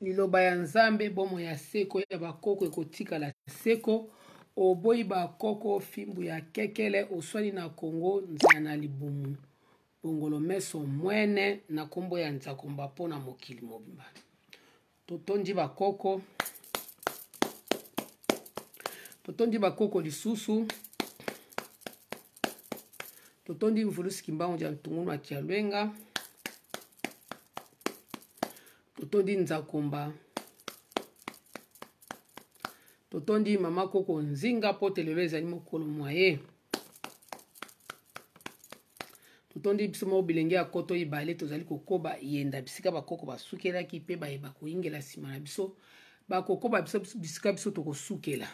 liloba ya nzambe bomo ya seko ya bakoko ekotikala seko oboyi bakoko fimbu ya kekele oswani na kongo nzaya na libumu bongolo meso mwene na nkombo ya nzakomba mpo na mokili mobimba totondi bakoko totondi bakoko lisusu totondi mvulusi kimbango dia ntungunu ya kialwenga totondi nzakomba totondi mama koko nzinga mpo te lelo ezali mokolo mwaye totondi biso moko bilenge ya koto ibale tozali kokoba yenda bisika bakoko basukelaki mpe bayeba koyingela nsima na biso bakokoba biso bisika biso tokosukela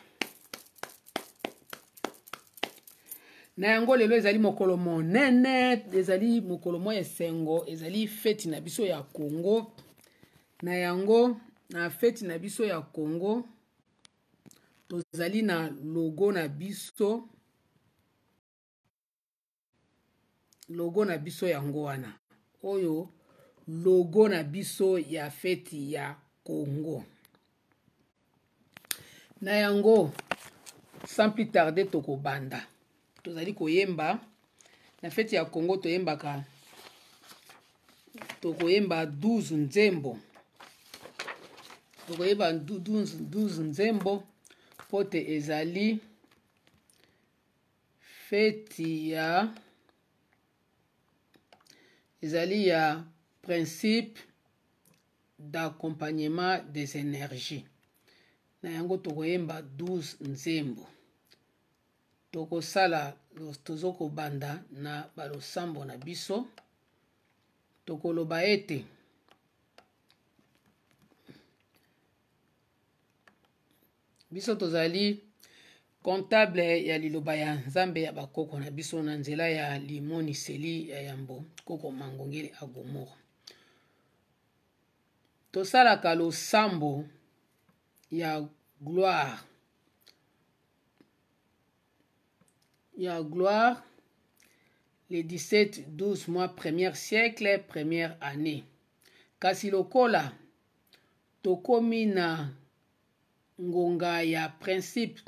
na yango lelo ezali mokolo monene ezali mokolo mwa esengo ezali feti na biso ya congo na yango na feti na biso ya congo tozali na logo na biso logo na biso yango wana oyo logo na biso ya feti ya congo na yango sans plus tarde tokobanda tozali koyemba na feti ya congo toyembaka tokoyemba 12 nzembo tokoyeba 12 nzembo mpo te ezali feti ya ezali ya principe d'accompagnement des énergies na yango tokoyemba 12 nzembo tokosala tozokobanda na balosambo na biso tokoloba ete biso tozali comptable ya liloba ya nzambe ya bakoko na biso na nzela ya limoniseli ya yambo koko mangongele agomor tosalaka losambo ya gloire ya gloire le 17-12 mois première siècle première année kasi lokola tokomi na ngonga ya principe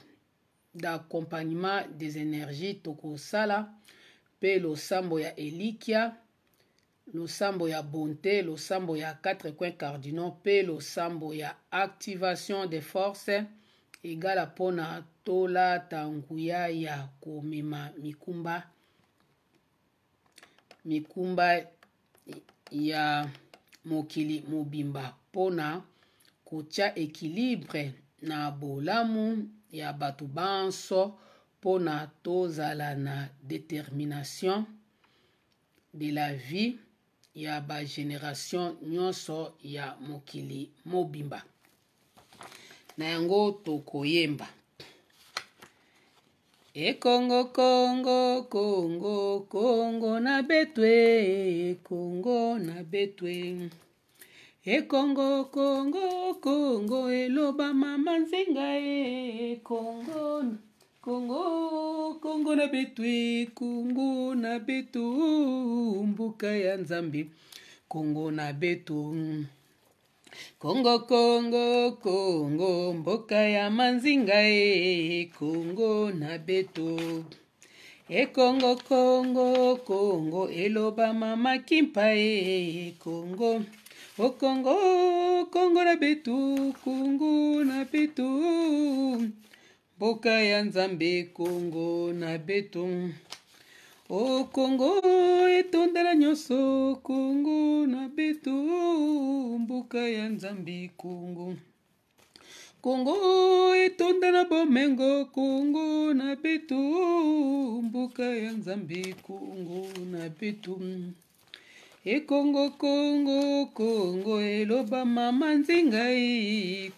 d'accompagnement des énergies tokosala mpe losambo ya elikya losambo ya bonté losambo ya 4 coins cardinaux mpe losambo ya activation des forces egala mpona tolata nguya ya komema mikumba mikumba ya mokili mobimba mpona kotia ekilibre na bolamu ya bato banso mpona tozala na determination de la vie ya bageneration nyonso ya mokili mobimba na yango tokoyemba ekongo kongo kongo kongo na betwe kongo na betwe ekongo kongo kongo eloba mama nzenga e kongo kongo kongo na betu ekungu na betu mbuka ya nzambe kongo na betu kongo kongo kongo mboka ya manzinga e kongo na betu ekongo kongo kongo eloba mama kimpa e kongo, kongo okongo kongo na bitu kungu na bitu mboka ya nzambe kongo na bitu okongo etondela nyonso kongo na bitu mboka ya nzambe kongo kongo etonda na bomengo kongo na bitu mboka ya nzambe kongo na bitu ekongo kongo kongo eloba mama nzingai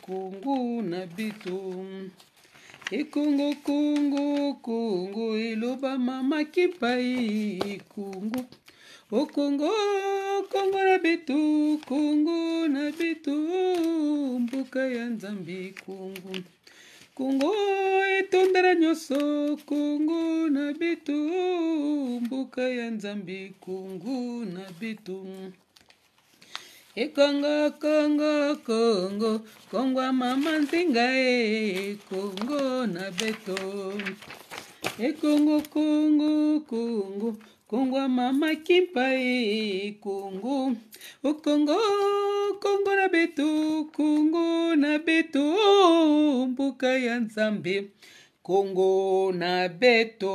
kongo na biso ekongo kongo kongo eloba mama kipai kongo okongo kongo na biso kongo na biso mboka ya nzambe kongo kongo etondana nyonso kongo na bitu mboka ya nzambe kongo na bitu ekongo kongo kongo kongwa mama nzinga e kongo na beto ekongo kongo kongo kongwa mama kimpa e kongo okongo oh, kongo na beto kongo na beto mboka ya nzambe kongo na beto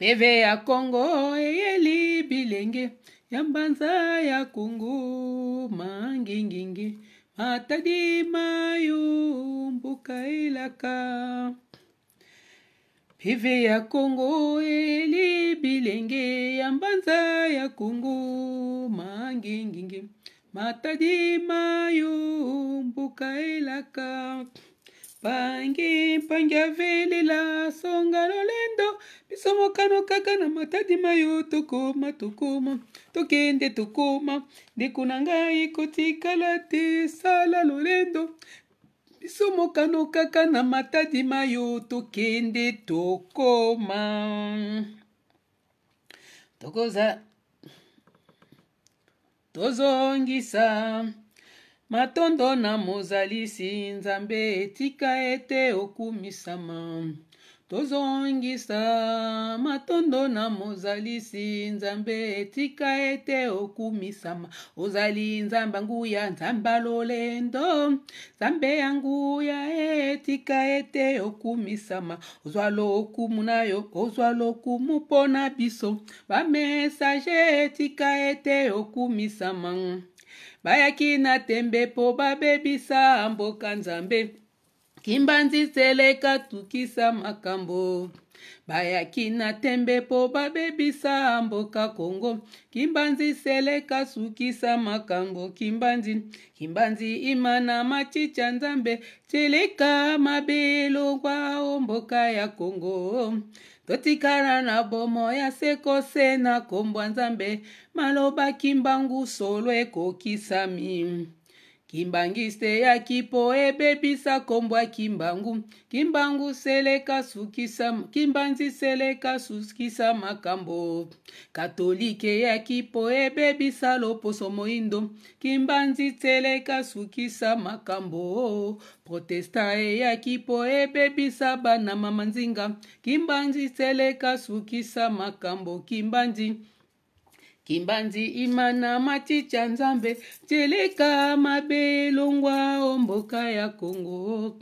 meve ya kongo eyeli bilenge ya mbanza ya kongo mangingingi matadi mayo mboka elaka eve ya kongo eli bilenge ya mbanza ya kongo mangengenge matadi mayo mbuka elaka pangi pangi avelela songa lolendo biso mokano kaka na matadi mayo tokoma tokoma tokende tokoma ndeko na ngai kotikala te sala lolendo biso mokano kaka na matadi mayo tokende tokoma tokoza tozongisa matondo na mozalisi nzambe etika ete okumisama tozongisa matondo na mozalisi nzambe etika ete okumisama ozali nzambe nguya nzamba lolendo nzambe ya nguya etika ete okumisama ozwa lokumu na yo ozwa lokumu mpo na biso bamesage etika ete okumisama bayaki na tembe mpo babebisa mboka nzambe kimbanzi seleka tukisa makambo bayaki na tembe mpo babebisa mboka kongo kimbanzi seleka sukisa makambo kimbanzi kimbanzi ima na macica nzambe seleka mabe elongwa o mboka ya kongo totikala na bomoi ya sekose na kombwa nzambe maloba kimbangu solo ekokisami kimbangiste ya kipo ebebisa kombo ya kimbangu kimbangu seleka sukisa kimbanzi seleka sukisa makambo katolike ya kipo ebebisa loposo moindo kimbanzi seleka sukisa makambo protestant eyaki mpo ebebisa bana mama nzinga kimbanzi seleka sukisa makambo kimbanzi kimbanzi ima na matiti ya nzambe teleka mabe elongwa o mboka ya kongo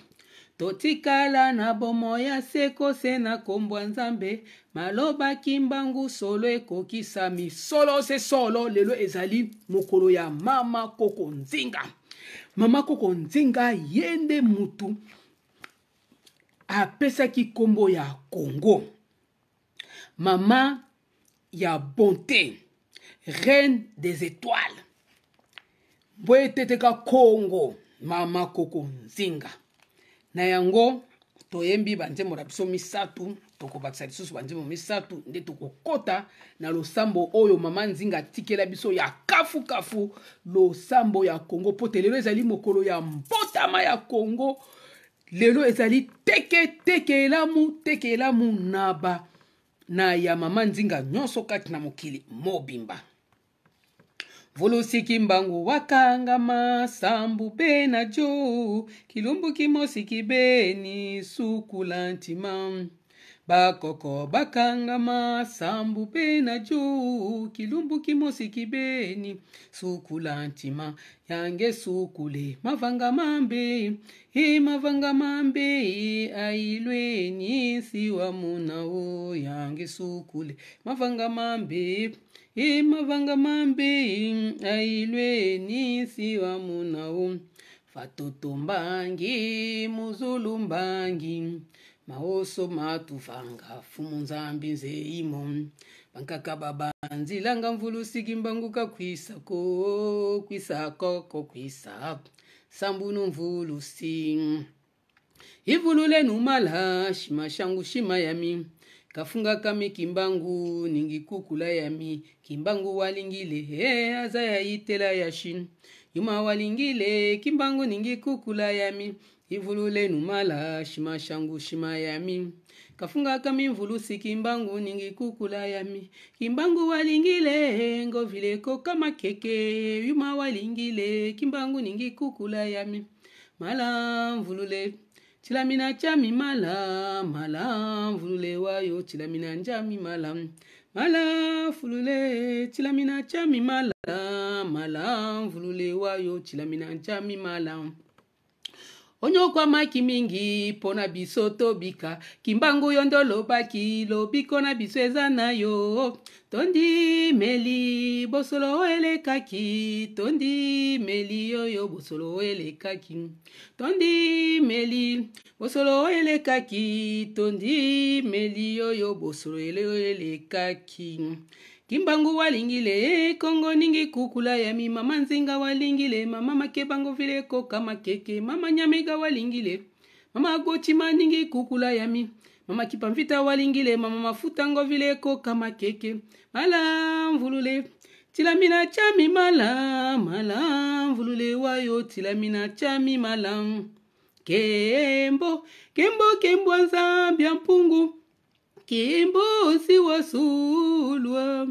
totikala na bomoi ya sekose na nkombo ya nzambe maloba kimbangu solo ekokisami solo se solo lelo ezali mokolo ya mama koko nzinga mama koko nzinga ye nde mutu apesaki nkombo ya kongo mama ya bonte reine des étoiles mpo eteteka nkongo mama koko nzinga na yango toyembi banzembo na biso misato tokobakisa lisusu banzembo misato nde tokokɔta na losambo oyo mama nzinga atikela biso ya kafukafu losambo ya kongo mpo te lelo ezali mokolo ya mbotama ya kongo lelo ezali teke teke elamu teke elamu na ba na ya mama nzinga nyonso kati na mokili mobimba volusiki mbangu wakangama sambu mpe na jo kilumbuki mosiki beni sukula ntima bakoko bakangama sambu mpe na jo kilumbuki mosiki beni sukula ntima yange sukule mavanga mambe e mavanga mambe ailweni siwa munao yange sukule mavanga mambe imavanga mambi ailwe nisi wa munao fatoto mbangi muzulu mbangi maoso matuvanga fumu nzambi nzeimo bankaka babanzilanga mvulusiki mbanguka kwisako kwisakoko kwisa sambuno mvulusi ivululenu malashi mashangu shimayami kafungaka mikimbangu ningi kukula ya mikimbangu walingile he aza ya itela ya shine yuma walingile kimbangu ningi kukula ya mi ivulu lenu mala shima shangu shima ya mi kafungaka mimvulu si kimbangu ningi kukula ya mi kimbangu walingile ngovile kokama keke yuma walingile kimbangu ningi kukula ya mi mala mvulule tilamina chami mala mala mvulule wayo tilamina njami mala mala fulule tilamina chami mala mala mvulule wayo tilamina njami mala onye okwamaki mingi mpo na biso tobika kimbangu yo nde olobaki lobiko na biso eza na yo tondimeli bosolo oyo elekaki tondimeli oyo bosolo oyo elekaki tondimeli bosolo oyo elekaki tondimeli oyo bosolo oyo elekaki kimbangu walingile ekongo eh, ningi kukula yami mama nzinga walingile mama makebango vile koka makeke mama nyamega walingile mama gochima ningi kukula yami mama kipamvita walingile mama mafutango vile koka makeke mala mvulule tilamina chami mala mala mvulule wayo tilamina chami mala kembo kembo kembwa nzambia mpungu kimbusi wasulwa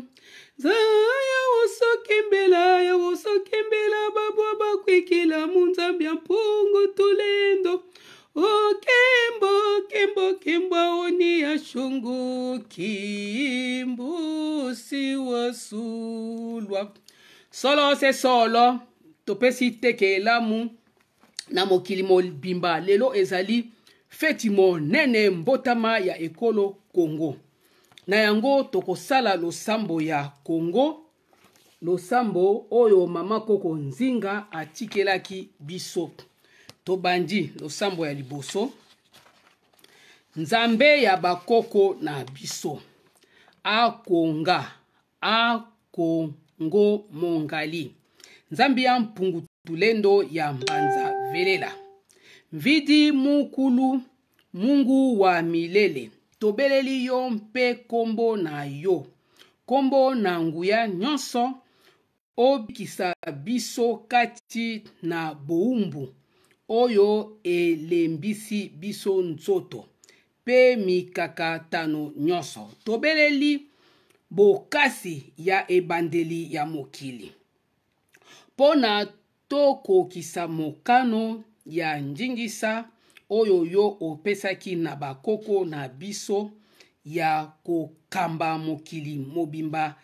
yawo sokembela yawo sokembela babwa bakwikila mu nzambi ya mpungu tulendo okembo kembo kembo aoni ya shungu kimbusi wa sulwa solo se solo topesi teke elamu na mokili mobimba lelo ezali feti monene mbotama ya ekolo kongo na yango tokosala losambo ya kongo losambo oyo mama koko nzinga atikelaki biso tobandi losambo ya liboso nzambe ya bakoko na biso akonga akongo mongali nzambe ya mpungutulendo ya mbanza velela mvidi mukulu mungu wa milele tobeleli yo mpe kombo na yo kombo na nguya nyonso obikisa biso kati na bowumbu oyo elembisi biso nzoto mpe mikakatano nyonso tobeleli bokasi ya ebandeli ya mokili mpo na tokokisa mokano ya njingisa oyo yo opesaki na bakoko na biso ya kokamba mokili mobimba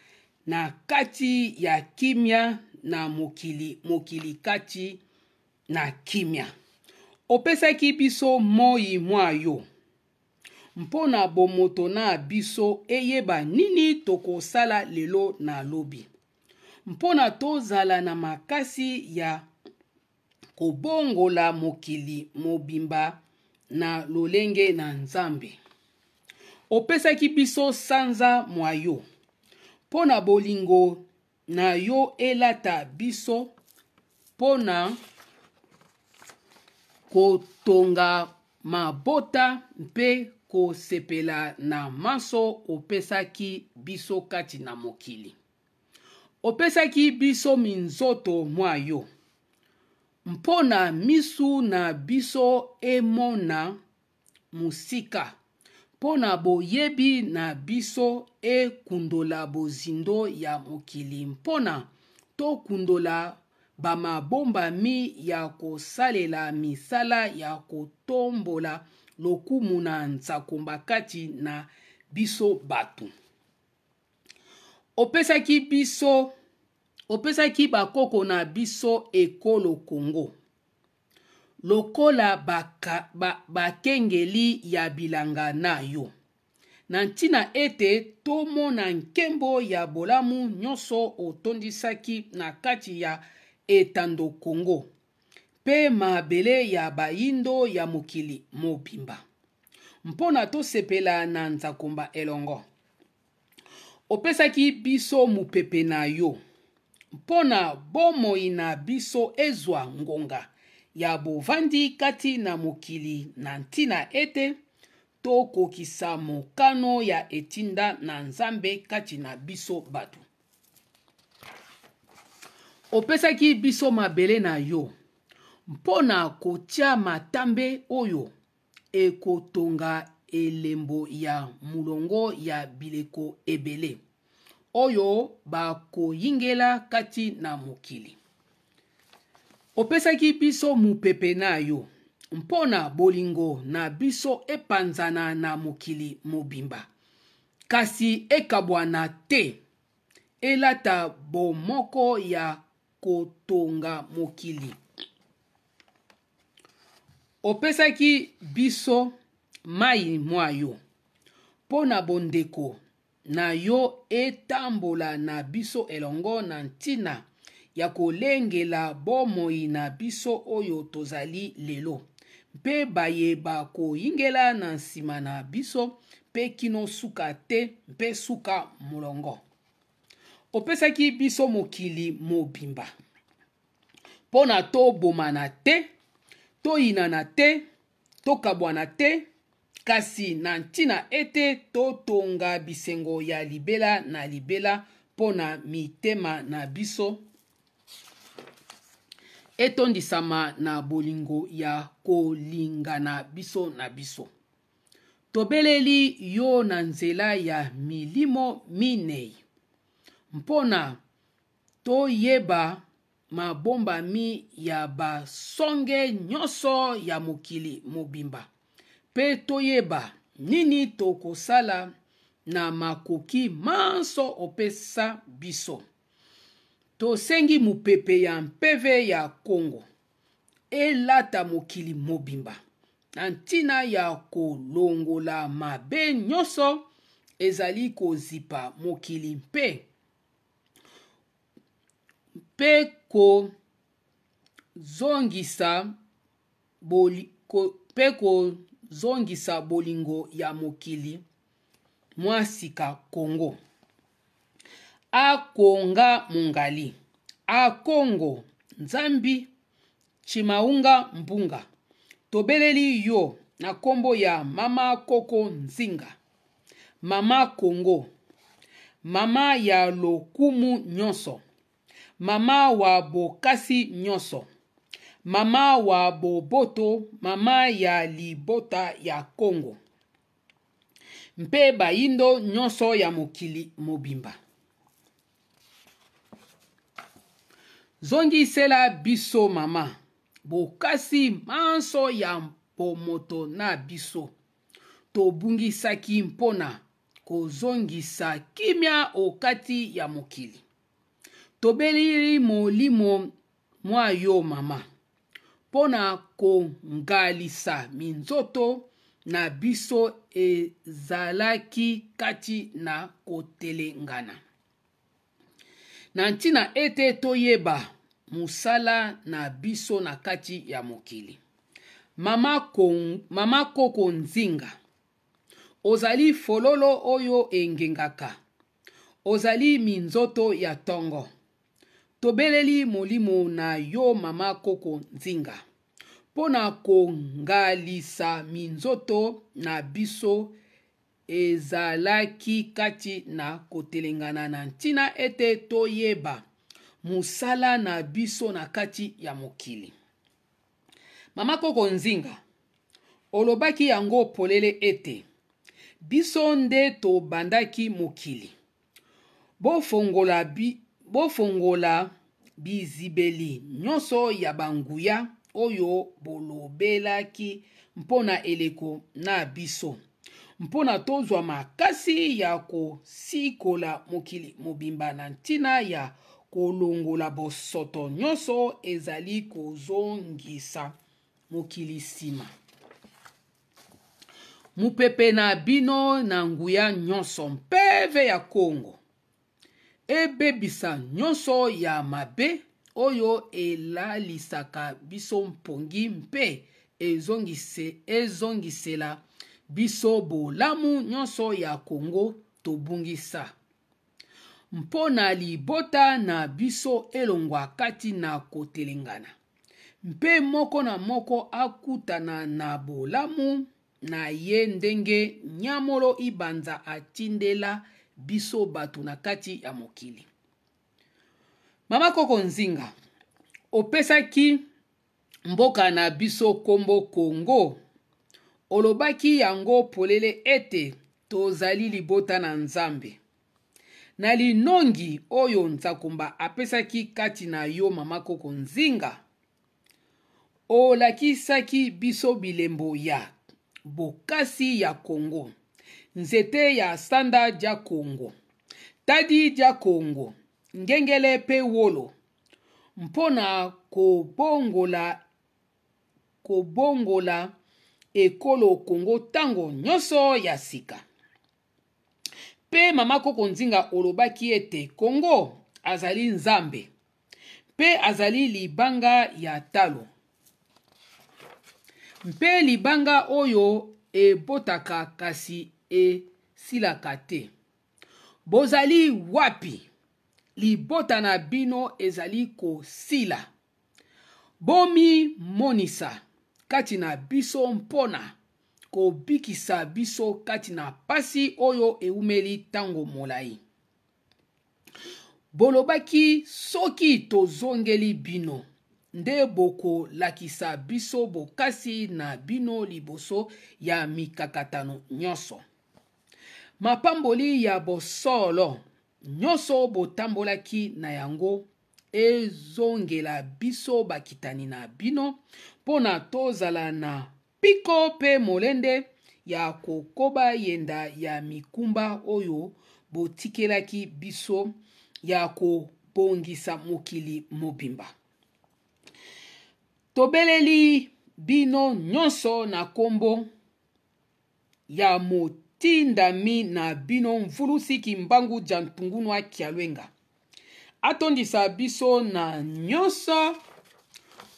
na kati ya kimia na mokili mokili kati na kimia opesaki biso moi mwa yo mpo na bomoto na biso eyeba nini tokosala lelo na lobi mpo na tozala na makasi ya kobongola mokili mobimba na lolenge na nzambe opesaki biso sanza mwa yo mpo na bolingo na yo elata biso mpo na kotonga mabota mpe kosepela na maso opesaki biso kati na mokili opesaki biso minzoto mwa yo mpo na misu na biso emona mosika mpo na boyebi na biso ekundola bozindo ya mokili mpo na tokundola bamabombami ya kosalela misala ya kotombola lokumu na nzakomba kati na biso bato opesaki biso opesaki bakoko na biso ekolo kongo lokola bakengeli ba, ba ya bilanga na yo na ntina ete tomona nkembo ya bolamu nyonso otondisaki na kati ya etando kongo mpe mabele ya bayindo ya mokili mobimba mpo na tosepela na nzakomba elongo opesaki biso mopepe na yo mpo na bomoi na biso ezwa ngonga ya bovandi kati na mokili na ntina ete tokokisa mokano ya etinda na nzambe kati na biso bato opesaki biso mabele na yo mpo na kotia matambe oyo ekotonga elembo ya molongo ya bileko ebele oyo bakoyingela kati na mokili opesaki biso mopepe na yo mpo na bolingo na biso epanzana na mokili mobimba kasi ekabwana te elata bomoko ya kotonga mokili opesaki biso mai mwa yo mpo na bondeko na yo etambola na biso elongo na ntina ya kolengela bomoi na biso oyo tozali lelo mpe bayeba koyingela na nsima na biso mpe kino suka te mpe suka molongo opesaki biso mokili mobimba mpo na tobomana te toyinana te tokabwana te kasi na ntina ete totonga bisengo ya libela na libela mpo na mitema na biso etondisama na bolingo ya kolingana biso na biso tobeleli yo na nzela ya milimo minei mpo na toyeba mabombami ya basonge nyonso ya mokili mobimba mpe toyeba nini tokosala na makoki manso opesa biso tosengi mopepe ya mpeve ya kongo elata mokili mobimba na ntina ya kolongola mabe nyonso ezali kozipa mokili mpe mpe kozongisa mpe ko zongisa bolingo ya mokili mwa sika kongo akonga mongali akongo nzambi chimaunga mbunga tobeleli yo na nkombo ya mama koko nzinga mama kongo mama ya lokumu nyonso mama wa bokasi nyonso mama wa boboto mama ya libota ya kongo mpe bayindo nyonso ya mokili mobimba zongisela biso mama bokasi manso ya bomoto na biso tobungisaki mpona kozongisa kimia okati ya mokili tobelili molimo mwa yo mama mpo na kongalisa minzoto na biso ezalaki kati na kotelengana na ntina ete toyeba mosala na biso na kati ya mokili mama, kong, mama koko nzinga ozali fololo oyo engengaka ozali minzoto ya tongo tobeleli molimo na yo mama koko nzinga mpo na kongalisa minzoto na biso ezalaki kati na kotelengana na ntina ete toyeba mosala na biso na kati ya mokili mama koko nzinga olobaki yango polele ete biso nde tobandaki mokili bofongola bi bofongola bizibeli nyonso ya banguya oyo bolobelaki mpona eleko na biso mpona tozwa makasi ya kosikola mokili mobimba na ntina ya kolongola bosoto nyonso ezali kozongisa mokili nsima mopepe na bino na nguya nyonso mpeve ya kongo ebebisa nyonso ya mabe oyo elalisaka biso mpongi mpe ezongisela ezongise biso bolamu nyonso ya kongo tobungisa mpo na libota na biso elongwa kati na kotelengana mpe moko na moko akutana na bolamu na ye ndenge nyamolo ibanza atindela biso bato na kati ya mokili mama koko nzinga opesaki mboka na biso nkombo kongo olobaki yango polele ete tozali libota na nzambe na linongi oyo nzakumba apesaki kati na yo mama koko nzinga olakisaki biso bilembo ya bokasi ya kongo nzete ya sanda dia kongo tadi dia kongo ngengele mpe wolo mpo na kobongola kobongola ekolo kongo ntango nyonso ya sika mpe mama koko nzinga olobaki ete kongo azali nzambe mpe azali libanga ya talo mpe libanga oyo ebotaka kasi esilaka te bozali wapi libota na bino ezali kosila bomimonisa kati na biso mpona kobikisa biso kati na pasi oyo eumeli ntango molai bolobaki soki tozongeli bino nde bokolakisa biso bokasi na bino liboso ya mikakatano nyonso mapamboli ya bosolo nyonso botambolaki na yango ezongela biso bakitani na bino mpona tozala na mpiko mpe molende ya kokoba yenda ya mikumba oyo botikelaki biso ya kobongisa mokili mobimba tobeleli bino nyonso na nkombo ya mot tinda mi na bino mvulu siki mbangu diantungunu akia lwenga atondisa biso na nyonso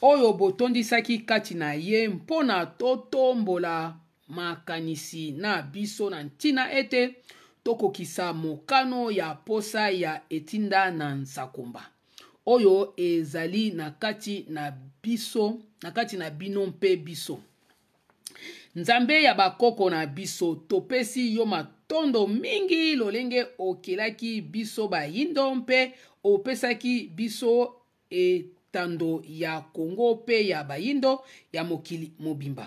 oyo botondisaki kati na ye mpo na totombola makanisi na biso na ntina ete tokokisa mokano ya posa ya etinda na nsakomba oyo ezali na kati na biso na kati na bino mpe biso nzambe ya bakoko na biso topesi yo matondo mingi lolenge okelaki biso bayindo mpe opesaki biso etando ya kongo mpe ya bayindo ya mokili mobimba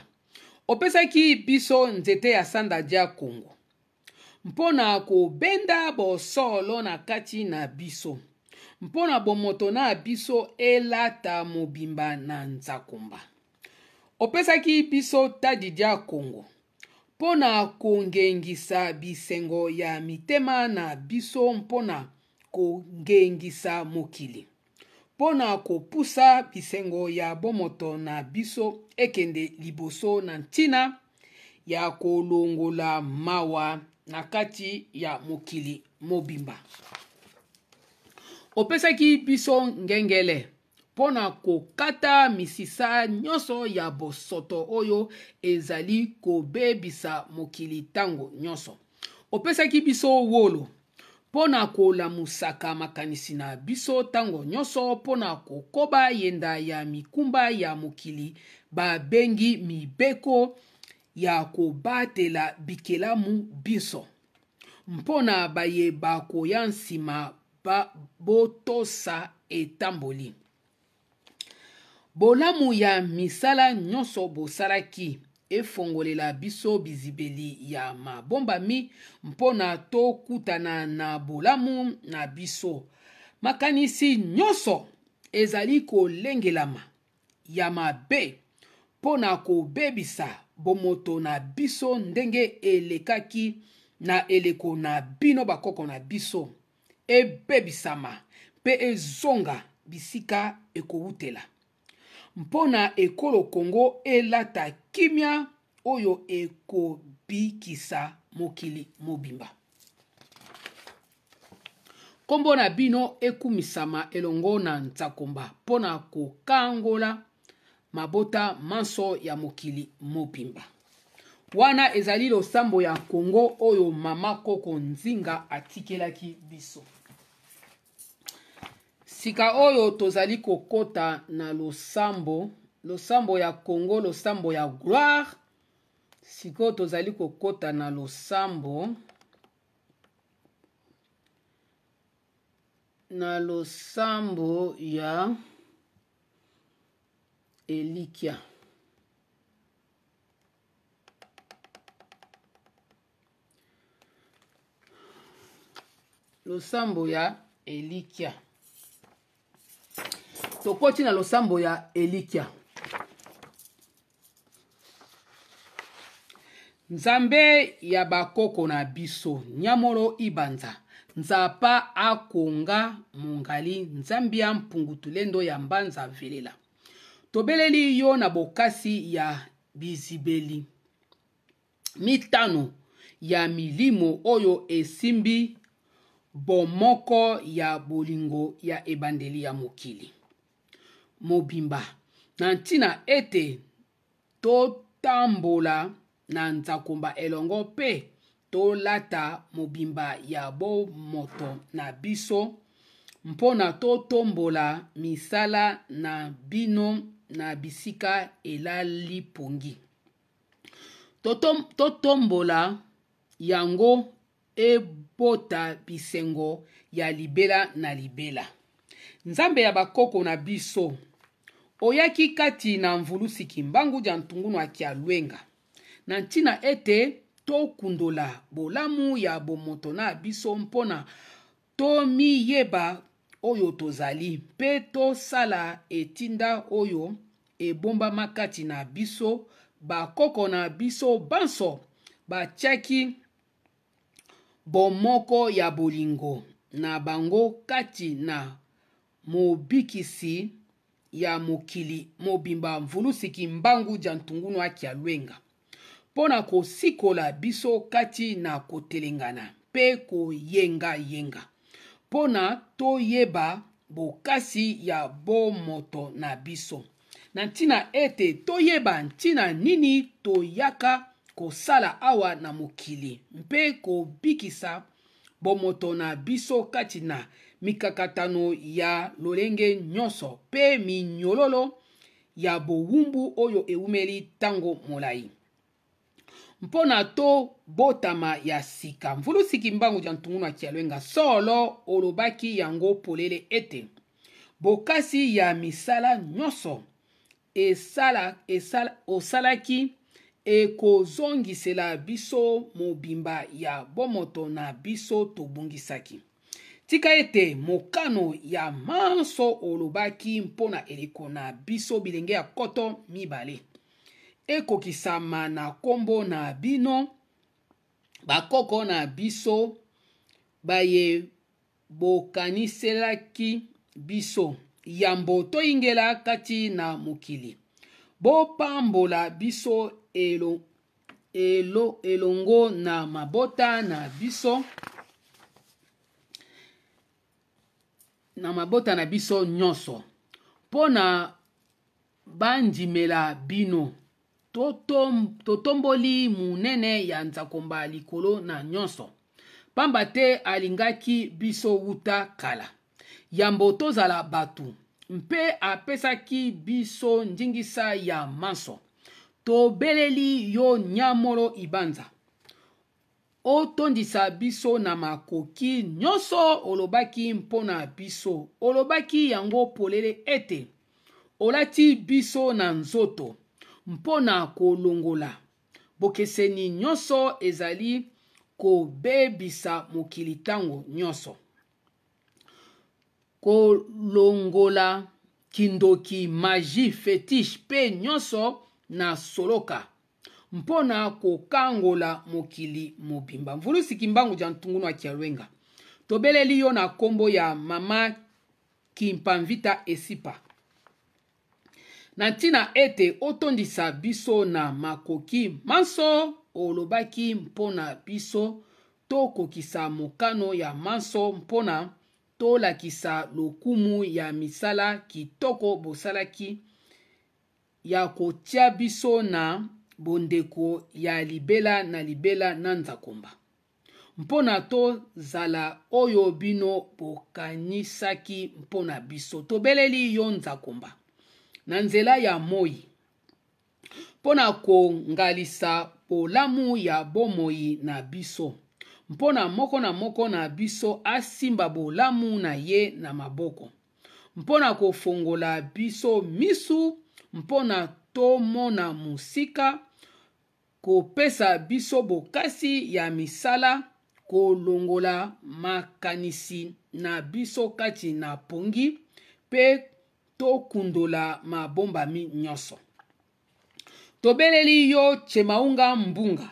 opesaki biso nzete ya sandadia ya kongo mpo na kobenda bosolo na kati na biso mpo na bomoto na biso elata mobimba na nzakomba opesaki biso tadidia kongo mpo na kongengisa bisengo ya mitema na biso mpo na kongengisa mokili mpo na kopusa bisengo ya bomoto na biso ekende liboso na ntina ya kolongola mawa na kati ya mokili mobimba opesaki biso ngengele mpo na kokata misisa nyonso ya bosoto oyo ezali kobebisa mokili ntango nyonso opesaki biso wolo mpo na kolamusaka makanisi na biso ntango nyonso mpo na kokoba yenda ya mikumba ya mokili babengi mibeko ya kobatela bikelamu biso mpo na bayeba koya nsima botosa etamboli bolamu ya misala nyonso bosalaki efongolela biso bizibeli ya mabombami mpo na tokutana na bolamu na biso makanisi nyonso ezali kolengelama ya mabe mpo na kobebisa bomoto na biso ndenge elekaki na eleko na bino bakoko na biso ebebisama mpe ezonga bisika ekowutela mpona ekolo kongo elata kimia oyo ekobikisa mokili mobimba nkombo na bino ekumisama elongo na ntsakomba mpona kokangola mabota manso ya mokili mobimba wana ezali losambo ya kongo oyo mama koko nzinga atikelaki biso sika oyo tozali kokota na losambo losambo ya kongo losambo ya gloire sikoyo tozali kokota na losambo na losambo ya elikia losambo ya elikia tokoti na losambo ya elikia nzambe ya bakoko na biso nyamolo ibanza nzapa akonga mongali nzambe ya mpungutulendo ya mbanza velela tobeleli yo na bokasi ya bizibeli mitano ya milimo oyo esimbi bomoko ya bolingo ya ebandeli ya mokili mobimba na ntina ete totambola na nzakomba elongo mpe tolata mobimba ya bomoto na biso mpona totombola misala na bino na bisika elali pongi totombola to yango ebota bisengo ya libela na libela nzambe ya bakoko na biso oyaki kati na mvulusi mbangu dia ntungunu akia lwenga na ntina ete tokundola bolamu ya bomoto na biso mpona tomiyeba oyo tozali mpe tosala etinda oyo ebombama kati na biso bakoko na biso banso batiaki bomoko ya bolingo na bango kati na mobikisi ya mokili mobimba mvulusiki mbangu dia ntungunu akia lwenga mpo na kosikola biso kati na kotelengana mpe koyengayenga mpo na toyeba bokasi ya bomoto na biso na ntina ete toyeba ntina nini toyaka kosala awa na mokili mpe kobikisa bomoto na biso kati na mikakatano ya lolenge nyonso mpe minyololo ya bowumbu oyo ewumeli ntango molai mpona tobotama ya sika mvulusiki mbangu dia ntungunu akia lwenga solo olobaki yango polele ete bokasi ya misala nyonso esala, esala, osalaki ekozongisela biso mobimba ya bomoto na biso tobongisaki tika ete mokano ya manso olobaki mpo na eleko na biso bilenge ya nkoto mibale ekokisama na nkombo na bino bakoko na biso baye bokaniselaki biso yambo toyingela kati na mokili bopambola biso elo, elo, elongo na mabota na biso na mabota na biso nyonso mpo na bandimela bino totomboli monene ya nzakomba likolo na nyonso pamba te alingaki biso wuta kala yambo tozala bato mpe apesaki biso ndingisa ya manso tobeleli yo nyamolo ibanza otondisa biso na makoki nyonso olobaki mpo na biso olobaki yango polele ete olati biso na nzoto mpo na kolongola bokeseni nyonso ezali kobebisa mokili ntango nyonso kolongola kindoki magi fetish mpe nyonso na soloka mpo na kokangola mokili mobimba mvulusiki mbangu dia ntungunu akia lwenga tobeleli yo na nkombo ya mama kimpamvita esipa na ntina ete otondisa biso na makoki manso olobaki mpo na biso tokokisa mokano ya manso mpo na tolakisa lokumu ya misala kitoko bosalaki ya kotia biso na bondeko ya libela na libela na nzakomba mpo na tozala oyo bino bokanisaki mpo na biso tobeleli yo nzakomba na nzela ya moi mpo na kongalisa bolamu ya bomoi na biso mpo na moko na moko na biso asimba bolamu na ye na maboko mpo na kofongola biso misu mpo na tomona mosika kopesa biso bokasi ya misala kolongola makanisi na biso kati na pongi mpe tokundola mabombami nyonso tobeleli yo chemaunga mbunga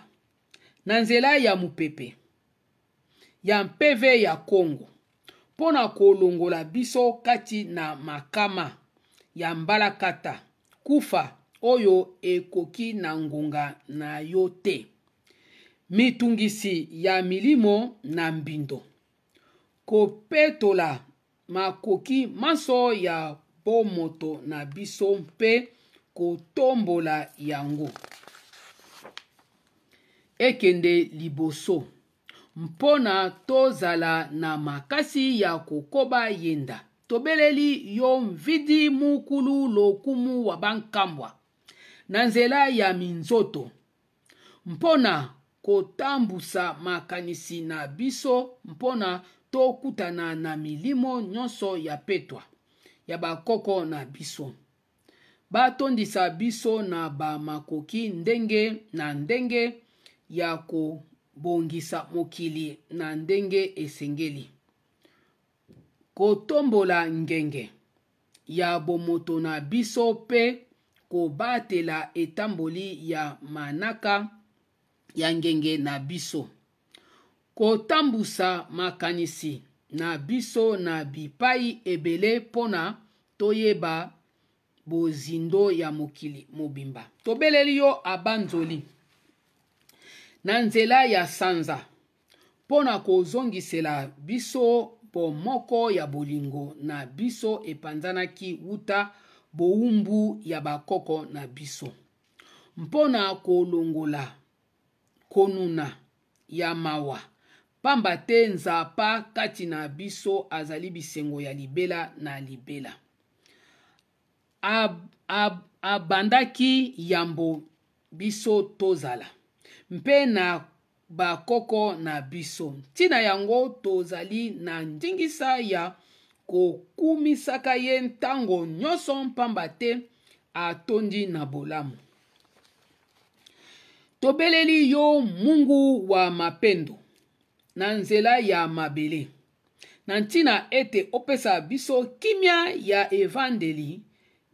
na nzela ya mopepe ya mpeve ya kongo mpo na kolongola biso kati na makama ya mbalakata kufa oyo ekoki na ngonga na yo te mitungisi ya milimo na mbindo kopetola makoki manso ya bomoto na biso mpe kotombola yango ekende liboso mpona tozala na makasi ya kokoba yenda tobeleli yo mvidi mukulu lokumu wa bankambwa na nzela ya minzoto mpo na kotambusa makanisi na biso mpo na tokutana na milimo nyonso ya petwa ya bakoko na biso batondisa biso na bamakoki ndenge na ndenge ya kobongisa mokili na ndenge esengeli kotombola ngenge ya bomoto na biso mpe kobatela etamboli ya manaka ya ngenge na biso kotambusa makanisi na biso na bipai ebele mpona toyeba bozindo ya mokili mobimba tobeleli yo abanzoli na nzela ya sanza mpo na kozongisela biso pomoko ya bolingo na biso epanzanaki wuta bowumbu ya bakoko na biso mpona kolongola konuna ya mawa pamba te nzapa kati na biso azali bisengo ya libela na libela ab, ab, abandaki yambo biso tozala mpe na bakoko na biso ntina yango tozali na ndingisa ya ekokumisaka ye ntango nyonso pamba te atondi na bolamu tobeleli yo mungu wa mapendo na nzela ya mabele na ntina ete opesa biso kimia ya evandeli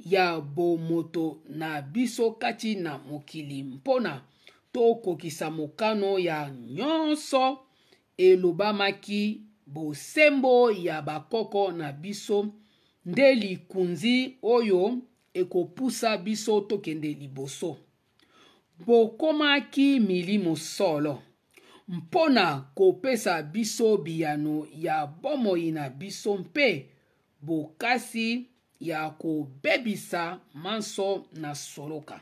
ya bomoto na biso kati na mokili mpona tokokisa mokano ya nyonso elobamaki bosembo ya bakoko na biso nde likunzi oyo ekopusa biso tokende liboso bokomaki milimo solo mpo na kopesa biso biyano ya bomoi na biso mpe bokasi ya kobebisa manso na soloka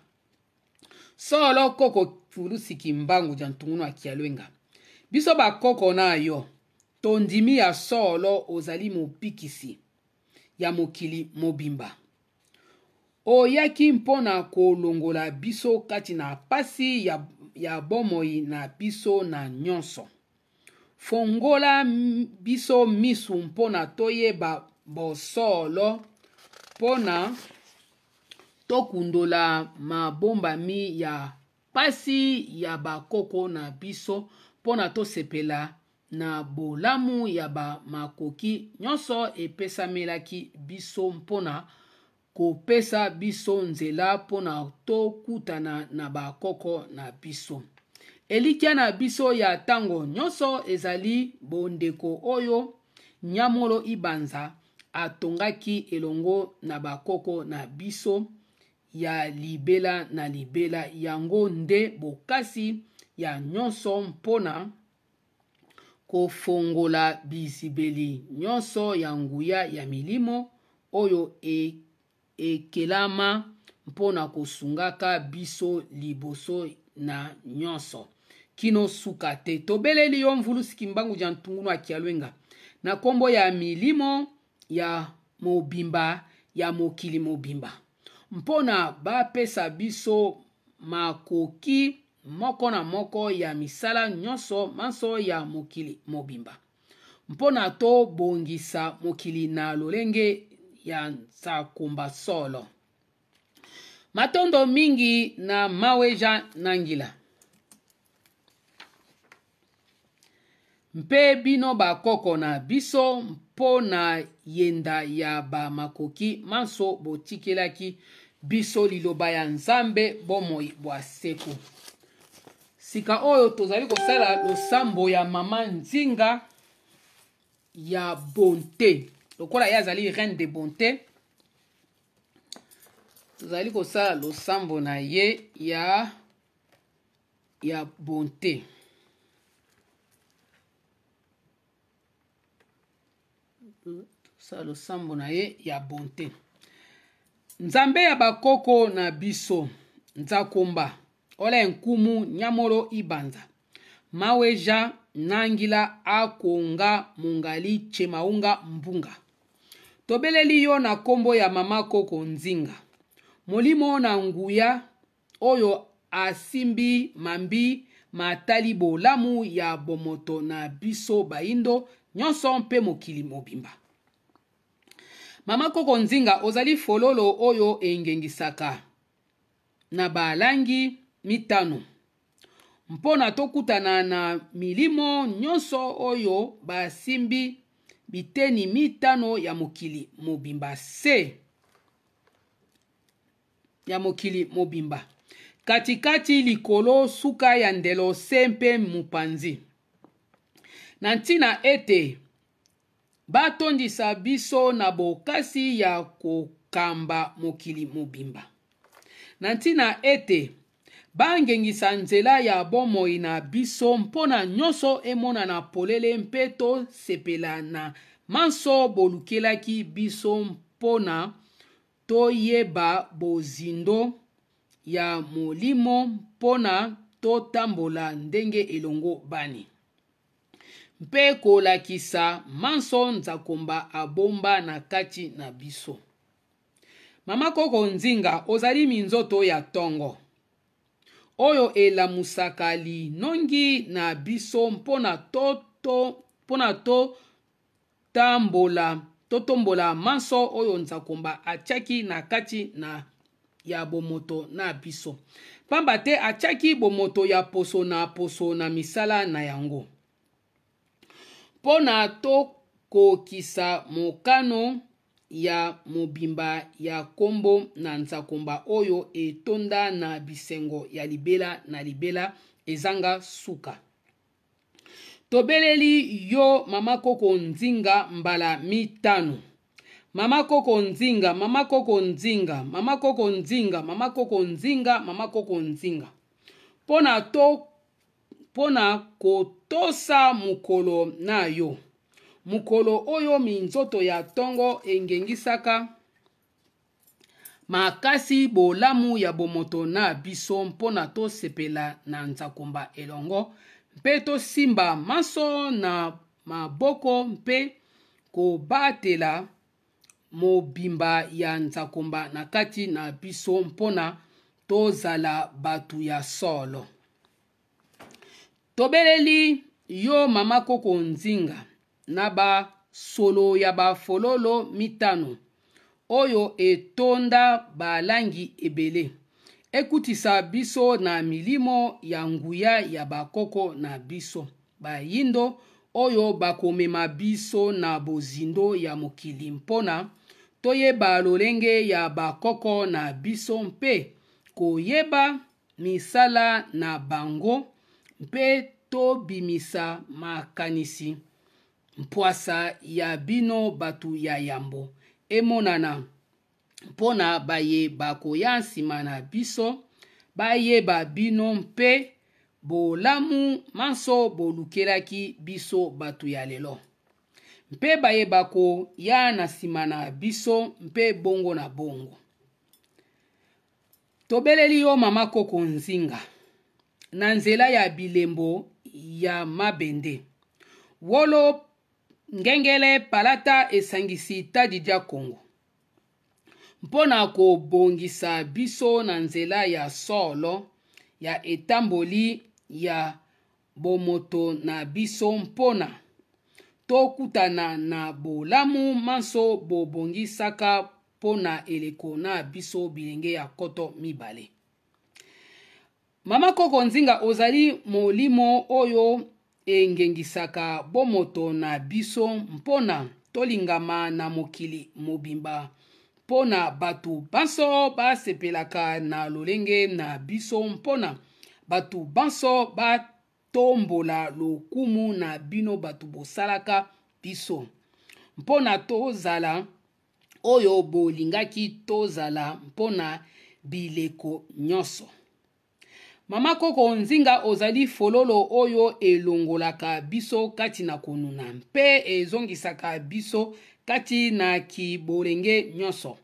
solo koko fulusikimbangu dia ntungunu akialwenga biso bakoko na yo tondimi ya solo ozali mopikisi ya mokili mobimba oyaki mpo na kolongola biso kati na pasi ya, ya bomoi na biso na nyonso fongola biso misu mpo na toyeba bosolo mpo na tokundola mabombami ya pasi ya bakoko na biso mpo na tosepela na bolamu ya bamakoki nyonso epesamelaki biso mpona kopesa biso nzela mpona tokutana na bakoko na biso elikya na biso ya ntango nyonso ezali bondeko oyo nyamolo ibanza atongaki elongo na bakoko na biso ya libela na libela yango nde bokasi ya nyonso mpona kofongola bizibeli nyonso ya nguya ya milimo oyo e, ekelama mpona kosungaka biso liboso na nyonso kino suka te tobeleli yo mvulusuki mbangu dia ntungunu akia lwenga na nkombo ya milimo ya mobimba ya mokili mobimba mpona bapesa biso makoki moko na moko ya misala nyonso manso ya mokili mobimba mpona tobongisa mokili na lolenge ya nsakumba solo matondo mingi na maweja na ngila mpe bino bakoko na biso mpo na yenda ya bamakoki manso botikelaki biso liloba ya nzambe bomoi bwa seku sika oyo tozali kosala losambo ya mama nzinga ya bonté lokola ye azali reine de bonté tozali kosala losambo na ye ya ya bonté tosala losambo na ye ya bonté nzambe ya bakoko na biso nzakomba ola nkumu nyamolo ibanza maweja nangila akonga mungali chemaunga mbunga tobeleli yo na nkombo ya mama koko nzinga molimo na nguya oyo asimbi mambi matali bolamu ya bomoto na biso bayindo nyonso mpe mokili mobimba mama koko nzinga ozali fololo oyo engengisaka na balangi mitano mpo na tokutana na milimo nyonso oyo basimbi biteni mitano ya mokili mobimba se ya mokili mobimba katikati likolo suka ya ndelo se mpe mopanzi na ntina ete batondisa biso na bokasi ya kokamba mokili mobimba na ntina ete bangengisa nzela ya bomoi na biso mpo na nyonso emonana polele mpe tosepela na manso bolukelaki biso mpo na toyeba bozindo ya molimo mpo na totambola ndenge elongo bani mpe kolakisa manso nzakomba abomba na kati na biso mama koko nzinga ozali minzoto ya ntongo oyo elamusaka linongi na biso mpona toto mpona totambola totombola manso oyo nzakomba atiaki na kati na ya bomoto na biso pamba te atiaki bomoto ya poso na poso na misala na yango mpo na tokokisa mokano ya mobimba ya nkombo na nzakomba oyo etonda na bisengo ya libela na libela ezanga suka tobeleli yo mama koko nzinga mbala mitano mama koko nzinga mama koko nzinga mama koko nzinga mama koko nzinga mama koko nzinga mpona to mpona kotosa mokolo na yo mokolo oyo minzoto ya ntongo engengisaka makasi bolamu ya bomoto na biso mpona tosepela na nzakomba elongo mpe tosimba maso na maboko mpe kobatela mobimba ya nzakomba na kati na biso mpona tozala bato ya solo tobeleli yo mama koko nzinga na basolo ya bafololo mitano oyo etonda balangi ebele ekutisa biso na milimo ya nguya ya bakoko na biso bayindo oyo bakomema biso na bozindo ya mokili mpona toyeba lolenge ya bakoko na biso mpe koyeba misala na bango mpe tobimisa makanisi mpwasa ya bino bato ya yambo emonana mpo na baye bakoya nsima na biso bayeba bino mpe bolamu manso bolukelaki biso bato ya lelo mpe bayeba koya na nsima na biso mpe bongo na bongo tobeleli yo mama koko nzinga na nzela ya bilembo ya mabende wolo ngengele palata esangisi tadidia kongo mpo na kobongisa biso na nzela ya solo ya etamboli ya bomoto na biso mpona tokutana na bolamu manso bobongisaka mpona eleko na biso bilenge ya koto mibale mama koko nzinga ozali molimo oyo engengisaka bomoto na biso mpona tolingama na mokili mobimba mpo na bato banso basepelaka na lolenge na biso mpona bato banso batombola lokumu na bino bato bosalaka biso mpona tozala oyo bolingaki tozala mpona bileko nyonso mama koko nzinga ozali fololo oyo elongolaka biso kati na konuna mpe ezongisaka biso kati na kibolenge nyonso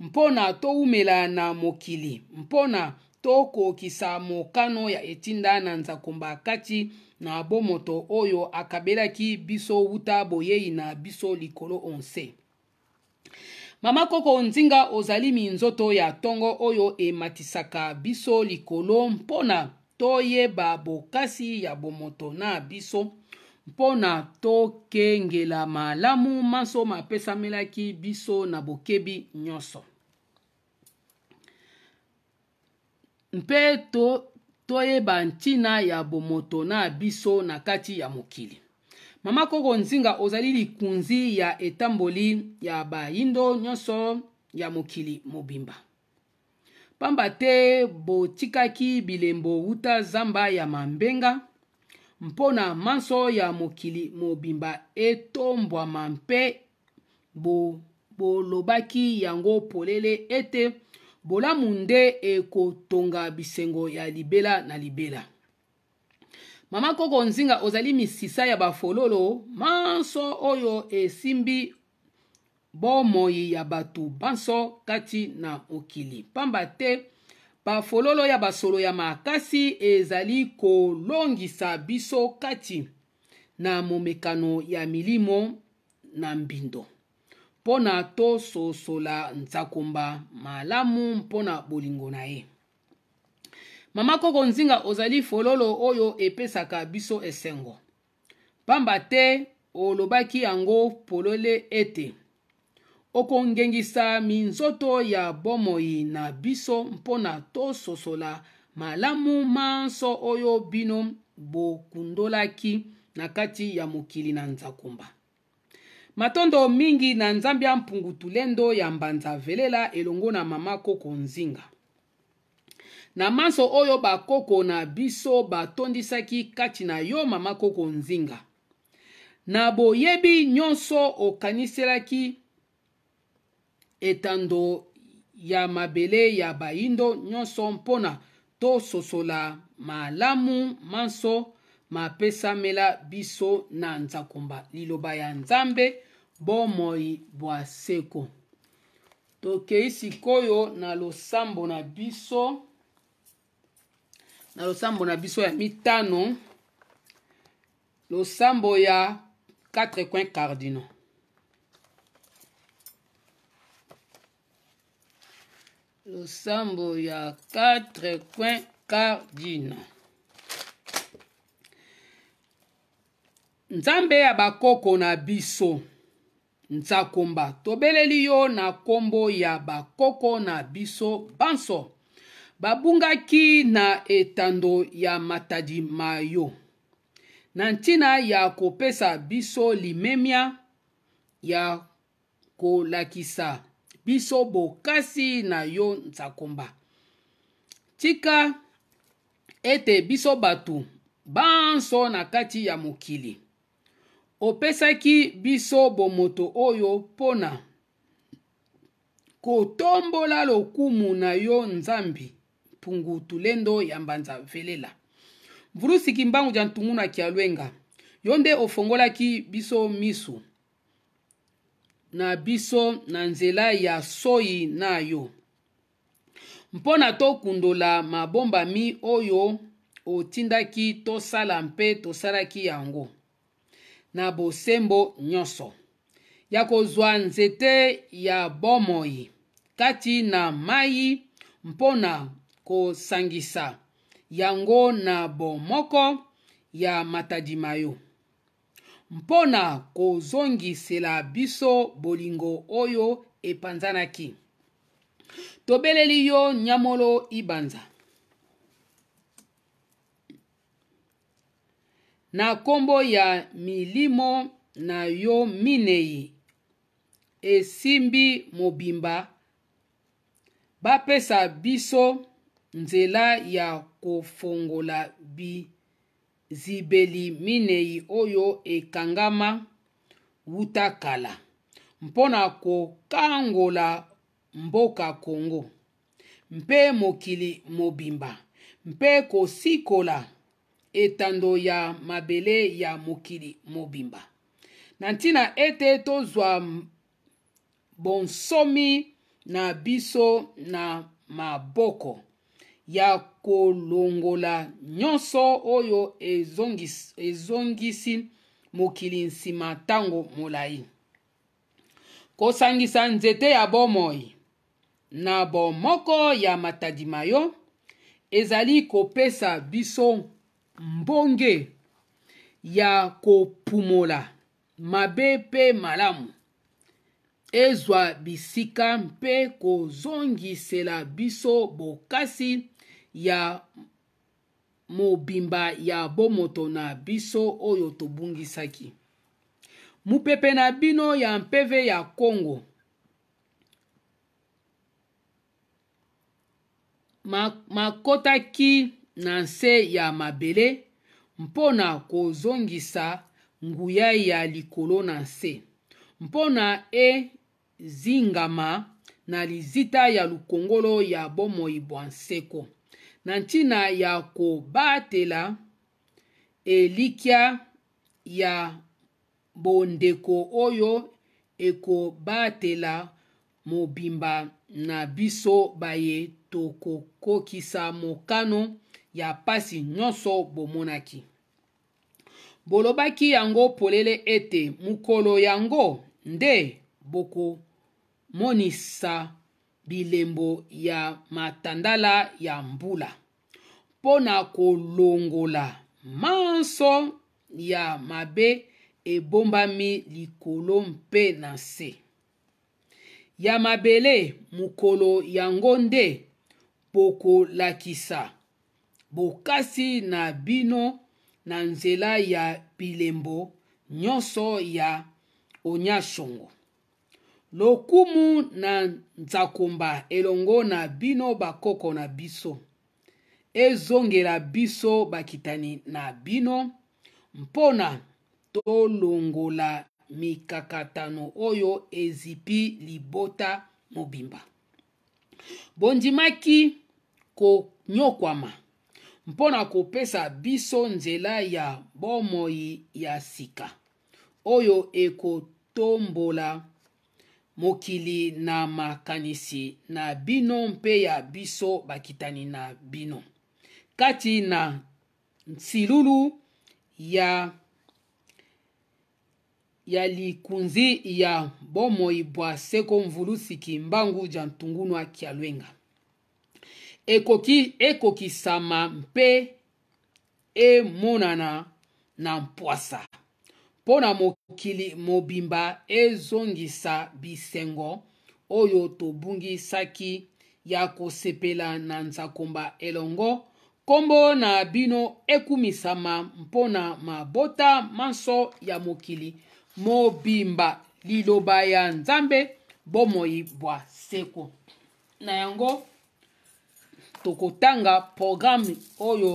mpona towumela na mokili mpona tokokisa mokano ya etinda na nzakomba kati na bomoto oyo akabelaki biso wuta boyei na biso likolo onse mama koko nzinga ozali minzoto ya ntongo oyo ematisaka biso likolo mpona toyeba bokasi ya bomoto na biso mpona tokengela malamu maso mapesamelaki biso na bokebi nyonso mpe toyeba to ntina ya bomoto na biso na kati ya mokili mama koko nzinga ozali likunzi ya etamboli ya bayindo nyonso ya mokili mobimba pamba te botikaki bilembo wuta zamba ya mambenga mpo na manso ya mokili mobimba etombwama mpe bo, bolobaki yango polele ete bolamu nde ekotonga bisengo ya libela na libela mama koko nzinga ozali misisa ya bafololo manso oyo esimbi bomoi ya bato banso kati na mokili pamba te bafololo ya basolo ya makasi ezali kolongisa biso kati na momekano ya milimo na mbindo mpo na tososola nzakomba malamu mpo na bolingo na ye mama koko nzinga ozali fololo oyo epesaka biso esengo pamba te olobaki yango polole ete okongengisa minzoto ya bomoi na biso mpona tososola malamu manso oyo bino bokundolaki na kati ya mokili na nzakumba matondo mingi na nzambe ya mpungutulendo ya mbanza velela elongo na mama koko nzinga na maso oyo bakoko na biso batondisaki kati na yo mama koko nzinga na boyebi nyonso okaniselaki etando ya mabele ya bayindo nyonso mpona tososola malamu manso mapesamela biso na nzakomba liloba ya nzambe bomoi bwa seko tokei sikoyo na losambo na biso na losambo na biso ya mitano losambo ya 4 coins cardinaux losambo ya 4 coins cardinaux nzambe ya bakoko na biso nzakomba tobeleli yo na nkombo ya bakoko na biso banso babungaki na etando ya matadi mayo na ntina ya kopesa biso limemia ya kolakisa biso bokasi na yo nsakomba tika ete biso bato banso na kati ya mokili opesaki biso bomoto oyo mpona kotombola lokumu na yo nzambi pungutu lendo ya mbanza velela mvulu siki mbangu dia ntungu na kia lwenga yo nde ofongolaki biso miso na biso na nzela ya soyi na yo mpona tokundola mabombami oyo otindaki tosala mpe tosalaki yango na bosembo nyonso ya kozwa nzete ya bomoi kati na mai mpona kosangisa yango na bomoko ya matadima yo mpo na kozongisela biso bolingo oyo epanzanaki tobeleli yo nyamolo ibanza na nkombo ya milimo na yo minei esimbi mobimba bapesa biso nzela ya kofongola bizibeli minei oyo ekangama wuta kala mpona kokangola mboka kongo mpe mokili mobimba mpe kosikola etando ya mabele ya mokili mobimba na ntina ete tozwa bonsomi na biso na maboko ya kolongola nyonso oyo ezongisi, ezongisi mokili nsima ntango molai kosangisa nzete ya bomoi na bomoko ya matadima yo ezali kopesa biso mbonge ya kopumola mabe mpe malamu ezwa bisika mpe kozongisela biso bokasi ya mobimba ya bomoto na biso oyo tobungisaki mopepe na bino ya mpeve ya kongo makotaki na nse ya mabele mpo na kozongisa nguya ya likolo na nse mpo na ezingama na lizita ya lokongolo ya bomoi bwa nseko na ntina ya kobatela elikya ya bondeko oyo ekobatela mobimba na biso baye tokokokisa mokano ya pasi nyonso bomonaki bolobaki yango polele ete mokolo yango nde bokomonisa bilembo ya matandala ya mbula mpo na kolongola manso ya mabe ebombami likolo mpe na se ya mabele mokolo yango nde bokolakisa bokasi na bino na nzela ya bilembo nyonso ya onyashongo lokumu na nzakomba elongo na bino bakoko na biso ezongela biso bakitani na bino mpona tolongola mikakatano oyo ezipi libota mobimba bondimaki konyokwama mpona kopesa biso nzela ya bomoi ya sika oyo ekotombola mokili na makanisi na bino mpe ya biso bakitani na bino kati na nsilulu ya ya likunzi ya bomoi bwa seko mvulusiki mbangu dia ntungunu akia lwenga ekoki ekokisama mpe emonana na mpwasa mpo na mokili mobimba ezongisa bisengo oyo tobungisaki ya kosepela na nzakomba elongo nkombo na bino ekumisama mpo na mabota manso ya mokili mobimba liloba ya nzambe bomoi bwa seko na yango tokotanga programe oyo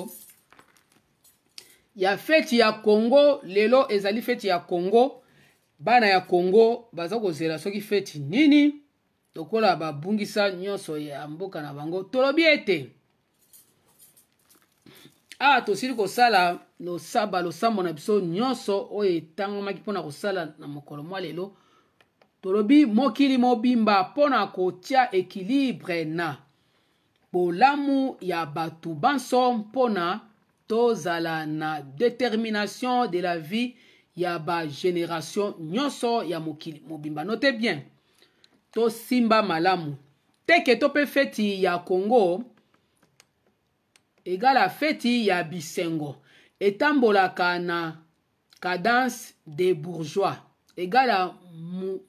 ya feti ya kongo lelo ezali feti ya kongo bana ya kongo baza kozela soki feti nini lokola babungisa nyonso ya mboka na bango tolobi ete awa tosili kosala losaba losambo na biso nyonso oyo etangamaki mpona kosala na mokolo mwa lelo tolobi mokili mobimba mpona kotia ekilibre na bolamu ya bato banso mpona tozala na détermination de la vie ya bagénération nyonso ya mokili mobimba note bien tosimba malamu teke to mpe feti ya kongo egala feti ya bisengo etambolaka na cadence de bourgeois egala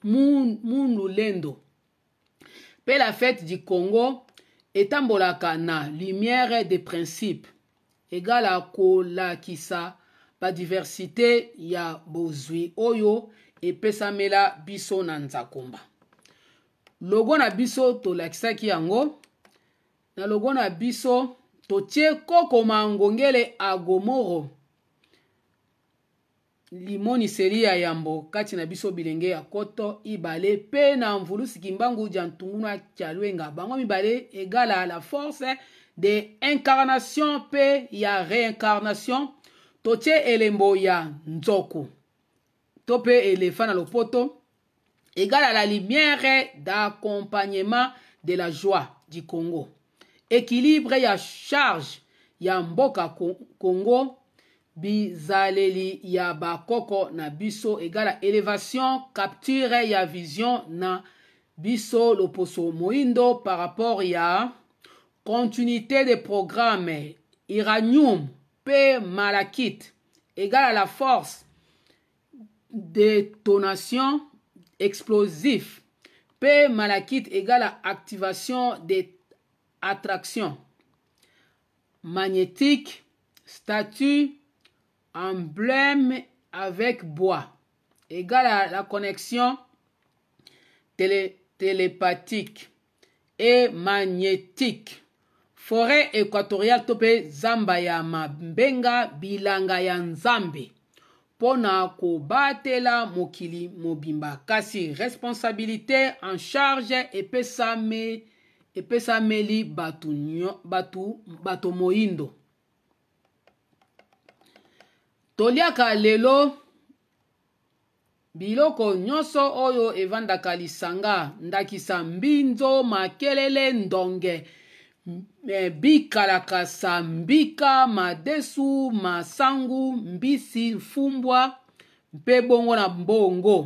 munulendo mpe la fete du congo etambolaka na lumière de principe egala kolakisa badiversite ya bozwi oyo epesamela biso na nzakomba logo na biso tolakisaki yango na logo na biso totie koko mangongele agomoro limoniseli ya yambo kati na biso bilenge ya koto ibale mpe na mvulusikimbangu dia ntungunu ya kialwenga bango mibale egala la force de incarnation mpe ya réincarnation totie elembo ya nzoko to mpe elefa na lopoto égale à la lumière d'accompagnement de la joie du Congo. Équilibre ya charge ya mboka Congo bizaleli ya bakoko na biso égale à élévation capture ya vision na biso loposo moindo par rapport ya continuité des programmes Iranium P Malachite égale à la force détonation explosif P Malachite égale à activation des attractions Magnétique. statue, emblème avec bois égale à la connexion télépathique et magnétique. forêt équatoriale to mpe zamba ya mambenga bilanga ya nzambe mpo na kobatela mokili mobimba kasi responsabilité en charge epesameli epesame bato, bato, bato moyindo toliaka lelo biloko nyonso oyo evandaka lisanga ndakisa mbinzo makelele ndonge bikalakasa mbika madesu masangu mbisi fumbwa mpe bongo na mbongo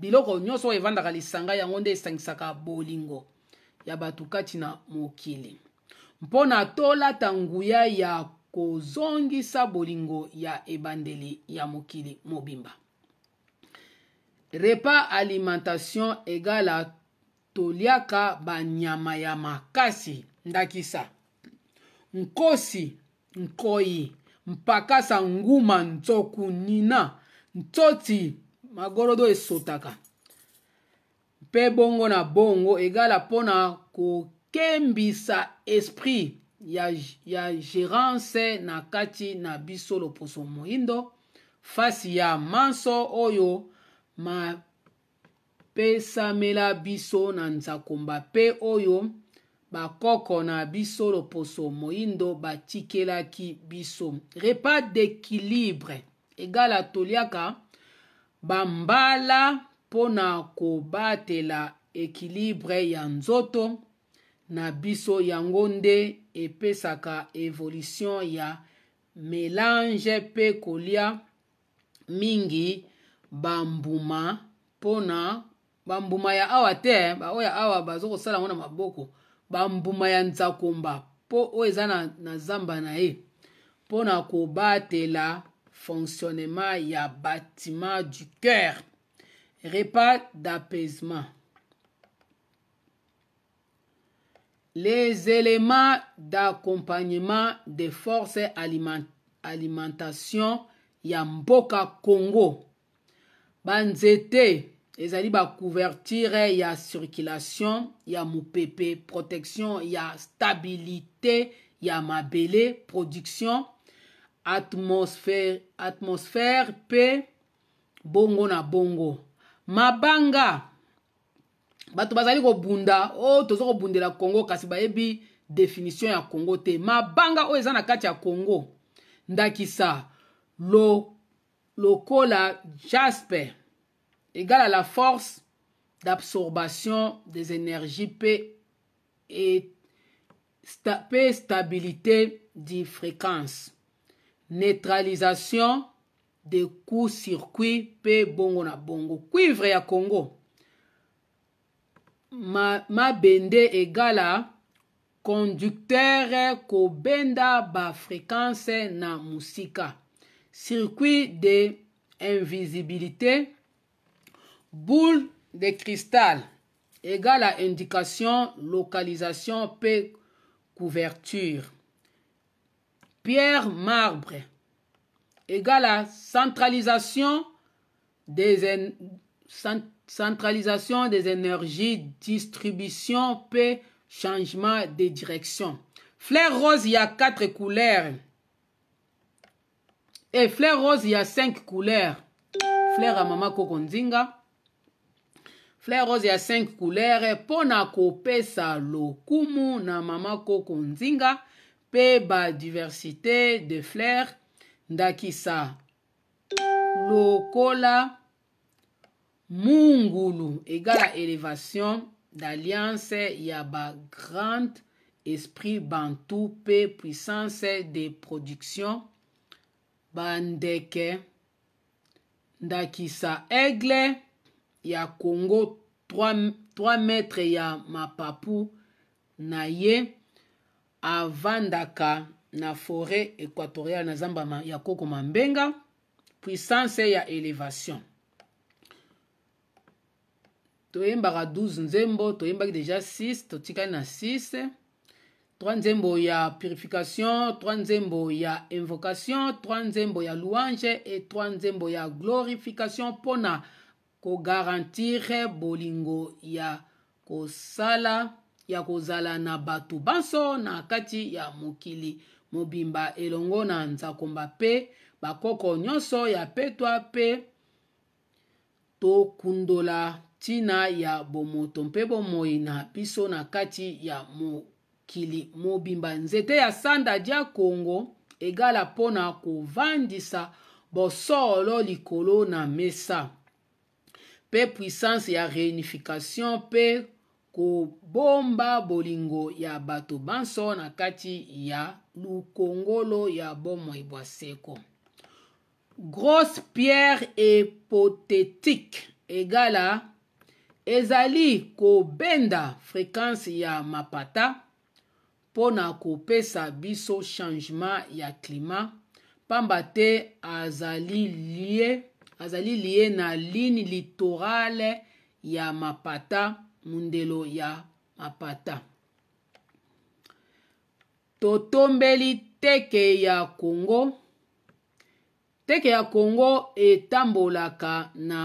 biloko nyonso oyo evandaka lisanga yango nde esangisaka bolingo ya bato kati na mokili mpona tolata nguya ya kozongisa bolingo ya ebandeli ya mokili mobimba repas alimentation egala toliaka banyama ya makasi ndakisa nkosi nkoyi mpakasa nguma nzoku nina ntsoti magorodo esotaka mpe bongo na bongo egala mpona kokembisa esprit ya, ya gérance na kati na biso loposo moyindo fasi ya manso oyo mapesamela biso na nzakomba mpe oyo bakoko na biso loposo moyindo batikelaki biso repas d'équilibre egala toliaka bambala mpo na kobatela ekilibre ya nzoto na biso yango nde epesaka evolution ya melange mpe kolia mingi bambuma mpona bambuma ya awa te baoyo awa baza kosala ngo na maboko bambuma ya nzakomba mpo oyo eza na, na zamba na ye mpona kobatela fonctionnement ya bâtiment du cœur repas d'apaisement les éléments d'accompagnement des forces aliment alimentation ya mboka congo banzete ezali bacouverture ya circulation ya mopepe protection ya stabilité ya mabele production atmosphère, atmosphère mpe bongo na bongo mabanga bato bazali kobunda oyo oh, toza kobundela congo kasi bayebi définition ya congo te mabanga oyo eza na kati ya congo ndakisa lo, lokola jasper égale à la force d'absorption des énergies P et sta, P stabilité des fréquences. Neutralisation des coups circuit P bongo na bongo. Cuivre ya Congo. Ma, mabende égale à conducteur kobenda ba fréquence na musika. Circuit de invisibilité boule de cristal égale à indication, localisation, P, couverture. Pierre marbre égale à centralisation des, centralisation des énergies, distribution, P, changement de direction. Fleur rose, il y a quatre couleurs. Et fleur rose, il y a cinq couleurs. Fleur à maman Kokonzinga. fleur rose ya 5 couleur mpo na kopesa lokumu na mama koko nzinga mpe badiversité de fleur ndakisa lokola mungulu egala élévation d'alliance ya bagrande esprit bantu mpe puissance de production bandeke ndakisa aigle ya congo 3, 3 metre ya mapapu na ye avandaka na foret équatoriale na zamba ya koko mambenga puissance ya élévation toyembaka 12 nzembo toyembaki deja 6 totikali na 6 3 nzembo ya purification 3 nzembo ya invocation 3 nzembo ya louange et 3 nzembo ya glorification mpona kogarantire bolingo ya kosala ya kozala na bato banso na kati ya mokili mobimba elongo na nzakomba mpe bakoko nyonso ya petwa mpe tokundola ntina ya bomoto mpe bomoi na biso na kati ya mokili mobimba nzete ya sanda dia kongo egala mpona kovandisa bosolo likolo na mesa mpe puissance ya réunification mpe kobomba bolingo ya bato banso na kati ya lukongolo ya bomoi bwa seko grosse pierre epotétique egala ezali kobenda fréquence ya mapata mpo na kopesa biso changement ya klima pamba te azali lie azali lie na ligne litorale ya mapata mondelo ya mapata totombeli teke ya kongo teke ya kongo etambolaka na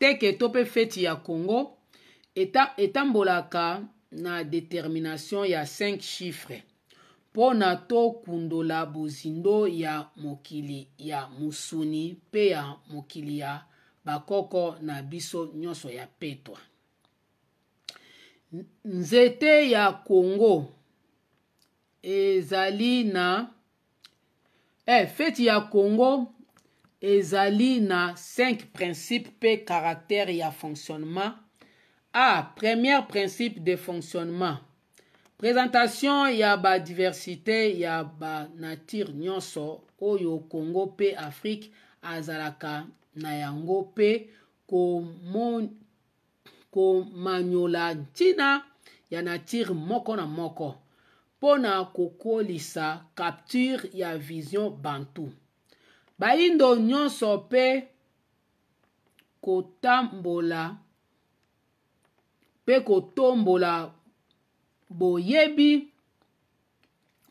teke to mpe feti ya kongo etambolaka na détermination ya 5 chiffres mpo na tokundola bozindo ya mokili ya mosuni mpe ya mokili ya bakoko na biso nyonso ya petwa nzete ya kongo ezali na eh, feti ya kongo ezali na 5 principe mpe caractere ya fonctionnement a ah, premier principe de fonctionnement présentation ya badiversité ya banature nyonso oyo congo mpe afrique azalaka na yango mpe komanyola ntina ya nature moko na moko mpona kokolisa capture ya vision bantu bayindo nyonso mpe kotambola mpe kotombola boyebi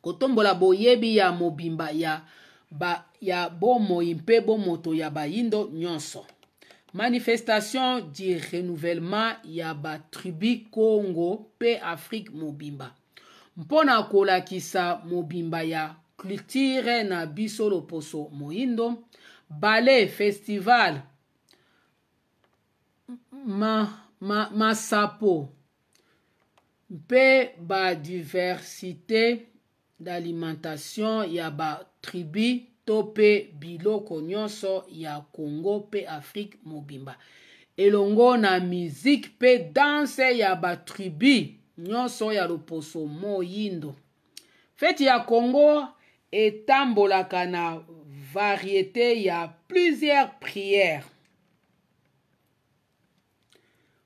kotombola boyebi ya mobimba ya, ba, ya bomoi mpe bomoto ya bayindo nyonso manifestation du renouvellement ya batribu congo mpe afrike mobimba mpona kolakisa mobimba ya culture na biso loposo moyindo bale festival ma, ma, masapo ma mpe badiversite d'alimentation ya batribi to mpe biloko nyonso ya congo mpe afrike mobimba elongo na miziki mpe danse ya batribi nyonso ya loposo moyindo feti ya congo etambolaka na variété ya plusieurs prières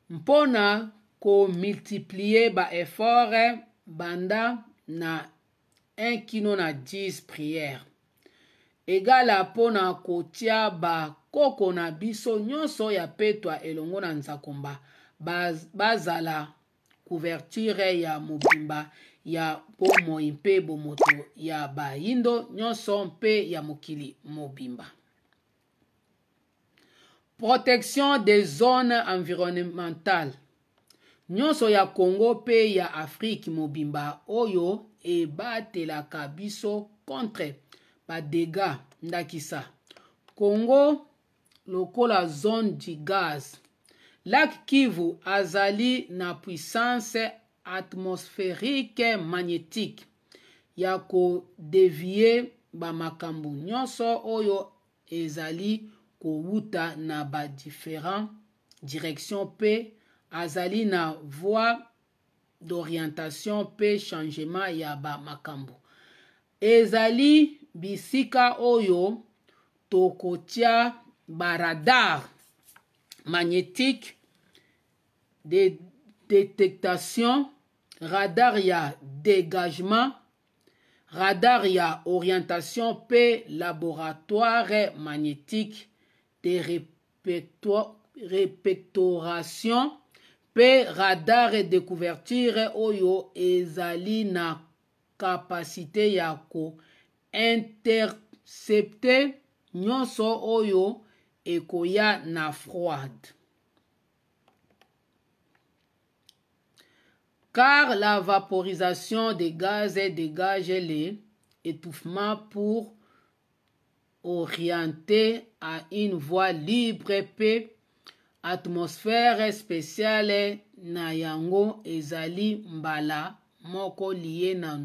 mpona komultiplie baeffort banda na 1 kino na 10 priere egala mpo na kotia bakoko na biso nyonso ya petwa elongo na nzakomba bazala couverture ya mobimba ya bomoi mpe bomoto ya bayindo nyonso mpe ya mokili mobimba protection des zones environnementales nyonso ya kongo mpe ya afrike mobimba oyo ebatelaka biso contre badega ndakisa kongo lokola zone du gaz lak kivu azali na puissance atmosphérique magnétique ya kodevie bamakambo nyonso oyo ezali kowuta na badifférent direction mpe azali na voie d'orientation mpe changement ya bamakambo ezali bisika oyo tokotia baradar magnétique de détectation radar ya dégagement radar ya orientation mpe laboratoire magnétique de répertoration mpe radare découverture oyo ezali na kapasite ya kointersepte nyonso oyo ekoya na froide car la vaporisation des gaz dégage les étouffements pour orienter à une voie libre pe atmosfere spesiale na yango ezali mbala moko liye na,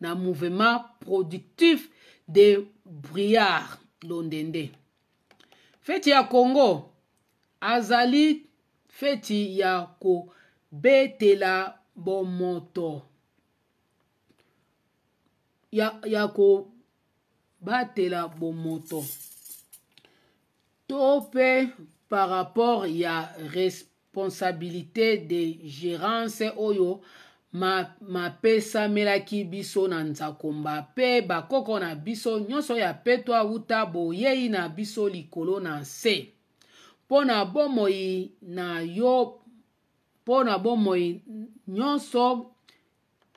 na mouvement productif de briard londende feti ya congo azali feti ya kobetela bomoto ya, ya kobatela bomoto to mpe par rapport ya responsabilité de gérance oyo mapesamelaki ma biso na nzakomba mpe bakoko na biso nyonso oyo apetwa wuta boyei na biso likolo na nse mpo na bomoi na yo mpo na bomoi nyonso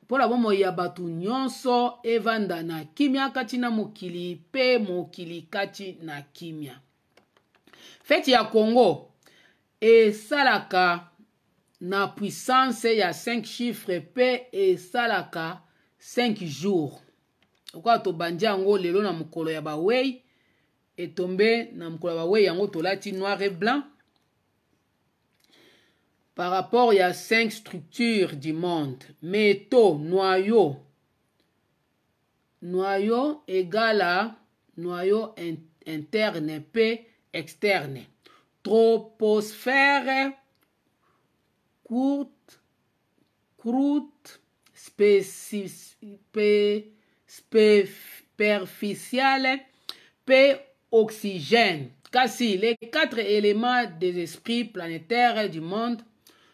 mpo na bomoi ya bato nyonso evanda na kimia kati na mokili mpe mokili kati na kimia feti ya congo esalaka na puissance ya 5 chiffre mpe esalaka 5 jours okoka tobandi yango lelo na mokolo ya bawei etombe na mokolo ya bawei yango tolati noir et blanc par rapport ya 5 structures du monde meto noyau noyau egala noyau interne mpe externe. Troposphère, courte, croûte, superficielle, P oxygène. Car si les quatre éléments des esprits planétaires du monde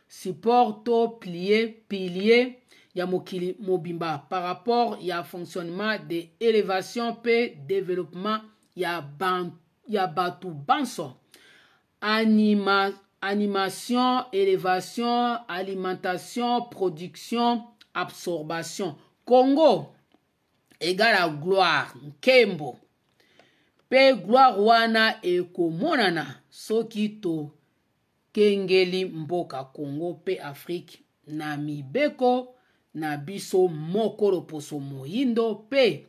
supportent au pilier, pilier ya mokili mobimba par rapport ya fonctionnement de élévation pe développement ya bantu ya bato banso Anima, animation élévation alimentation production absorption congo égale à gloire nkembo mpe gloire wana ekomonana soki tokengeli mboka congo mpe afrike na mibeko na biso moko loposo moyindo mpe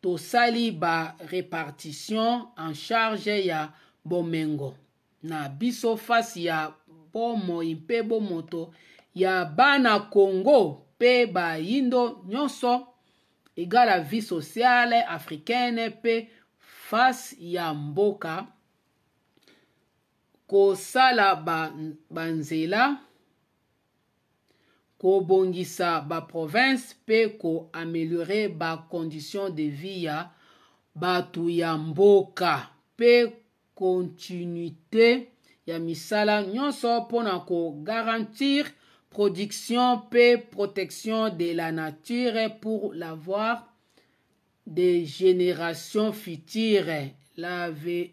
tosali barépartition en charge ya bomengo na biso fasi ya bomoi mpe bomoto ya bana congo mpe bayindo nyonso egala vie sociale africaine mpe fase ya mboka kosala banzela ba kobongisa baprovince mpe koameliore bacondition de vie ya bato ya mboka mpe kontinuité ya misala nyonso mpona kogarantir production mpe protection de la nature pour l'avoir des générations futures la, ve,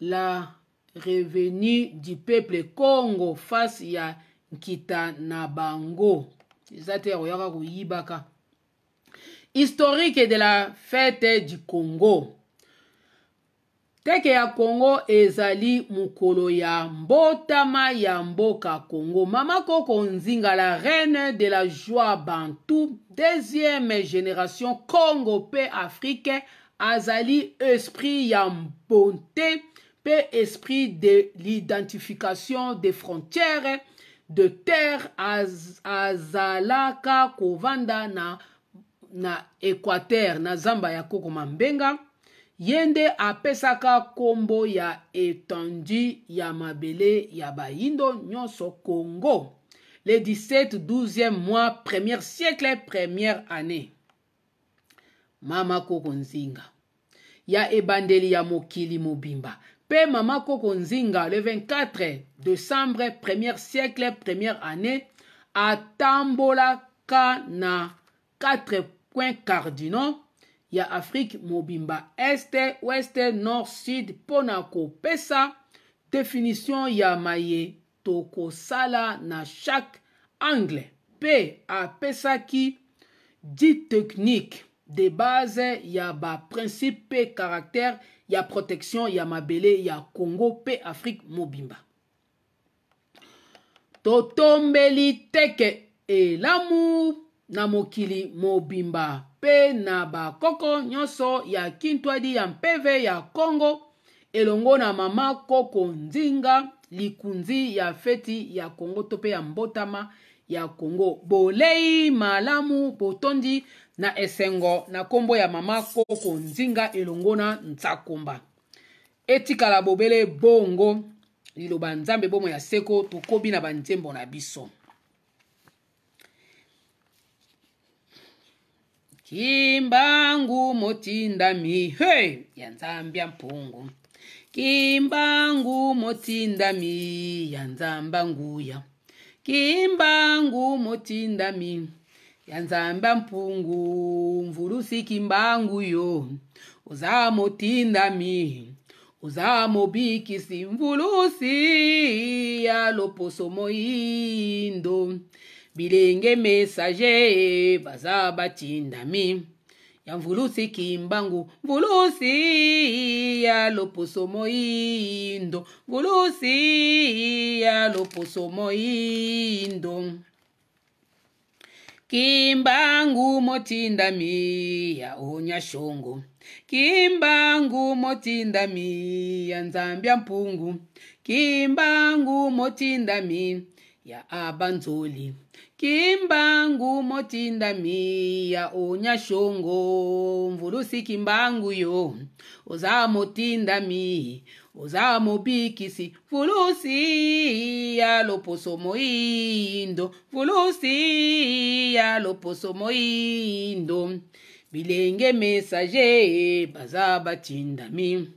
la revenu du peuple congo face ya nkita na bango eza te ya koyaka koyibaka historique de la fete du congo teke ya congo ezali mokolo ya mbotama ya mboka congo mama koko nzinga la reine de la joie bantu deuxième génération congo mpe afrique azali esprit ya mbonte mpe esprit de l'identification des frontières de terre az, azalaka kovanda na, na équateur na zamba ya kokoma mbenga ye nde apesaka nkombo ya etandi ya mabele ya bayindo nyonso congo le 17 12e mois 1er siècle 1er année mama koko nzinga ya ebandeli ya mokili mobimba mpe mama koko nzinga le 24 décembre 1er siècle 1ere année atambolaka na 4 point cardinaux ya afrike mobimba este weste nord sud mpo na kopesa definition ya maye tokosala na chaque angle mpe apesaki di technique de base ya baprincipe mpe caractère ya protection ya mabele ya congo mpe afrike mobimba totombeli teke elamu na mokili mobimba mpe na bakoko nyonso ya kintwadi ya mpeve ya congo elongo na mama koko nzinga likunzi ya feti ya congo to mpe ya mbotama ya kongo bolei malamu botondi na esengo na nkombo ya mama koko nzinga elongo na nsakomba etikala bobele bongo liloba nzambe bomo ya seko tokobi na banzembo na biso kimbangu motindami he ya nzambe ya mpungu kimbangu motindami ya nzambanguya kimbangu motindami ya nzamba mpungu mvulusi kimbangu yo oza motindami oza mobikisi mvulusi ya loposo moyindo bilenge mesaje baza batindami ya mvulusi kimbangu mvulusi ya loposo moindo mvulusi ya loposo moindo kimbangu motindami ya onyashongo kimbangu motindami ya nzambia mpungu kimbangu motindami ya abanzoli kimbangu motindamiya onyashongo mvulusi kimbangu yo oza motindami oza mobikisi mvulusi ya loposo moindo mvulusi ya loposo moindo bilenge mesaje baza batindami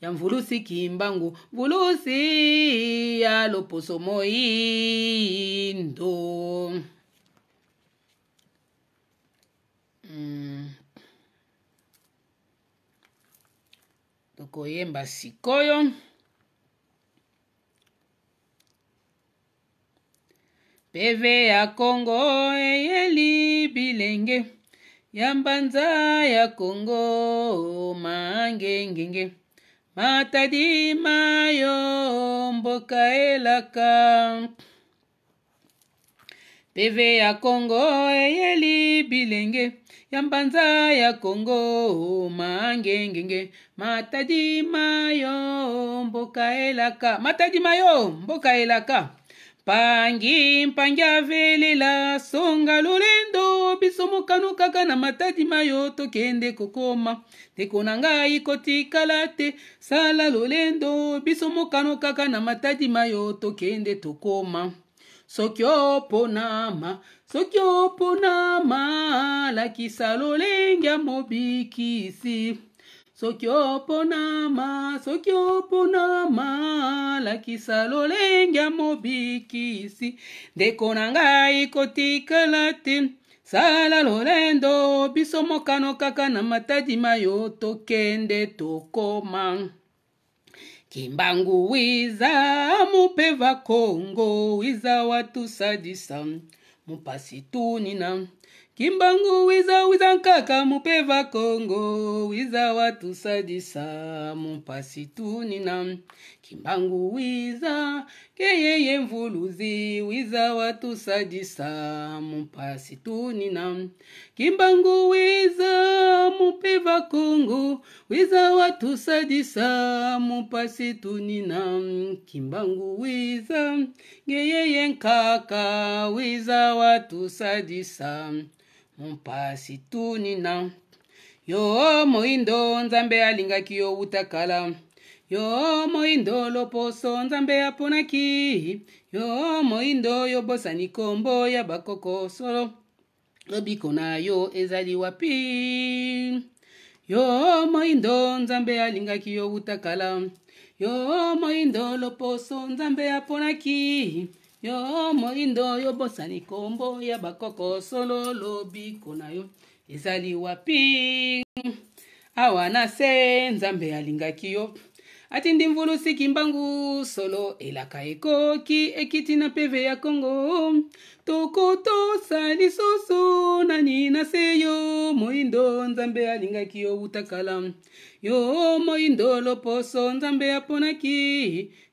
ya mvulusi kimbangu mvulusi ya loposo moindo mm. tokoyemba sikoyo peve ya kongo eyeli bilenge ya mbanza ya kongo mangengenge matadima yo mboka elaka peve ya kongo eyeli bilenge ya mbanza ya kongo mangengenge matadima yo mboka elaka matadima yo mboka elaka mpangi mpangi avelela songa lolendo biso mokano kaka na matadima yo tokende kokoma ndeko na ngai kotikala te sala lolendo biso mokano kaka na matadima yo tokende tokoma soki oponama soki oponama lakisa lolenge ya mobikisi soki oponama soki oponama lakisa lolenge ya mobikisi ndeko na ngai kotikala te sala lolendo biso mokano kaka na matadima yo tokende tokoma kimbangu wiza mupeva kongo wiza watusadisa mupasi tunina kimbangu wiza wiza nkaka mupeva kongo wiza watusadisa mumpasi tunina Kimbangu wiza keye yemvuluzi wiza watusadisa mupasi tunina Kimbangu wiza mupeva Kongo wiza watusadisa mupasi tunina Kimbangu wiza keye yenkaka wiza watusadisa mupasi tunina Yo moindo nzambe alingaki yo utakala yo moindo loposo nzambe aponaki yo moindo yobosani nkombo ya bakoko solo lobiko na yo ezali wapi yo moindo nzambe alingaki yo wuta kala yo moindo loposo nzambe aponaki yo moindo yobosani nkombo ya bakoko solo lobiko na yo ezali wapi awa na se nzambe alingaki yo ati ndi mvulusi kimbangu solo elaka ekoki ekiti na peve ya kongo tokotosa lisusu nani na se yo moyindo nzambe alingaki yo wuta kala yo moyindo loposo nzambe aponaki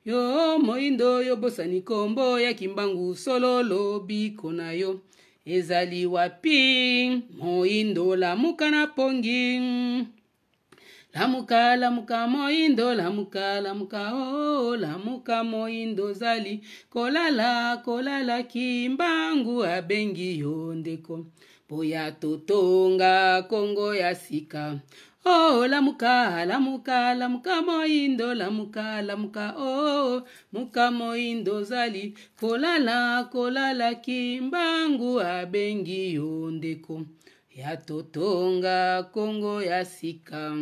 yo moyindo yobosani kombo ya kimbangu solo lobiko na yo ezali wapi moyindo lamuka na pongi lamuka lamuka moyindo lamuka lamuka o oh, lamuka moyindo ozali kolala kolala kimbangu abengi yo ndeko mpoya totonga kongo ya sika o oh, lamuka lamuka lamuka moyindo lamuka lamuka o oh, muka moyindo ozali kolala kolala kimbangu abengi yo ndeko ya totonga kongo ya sika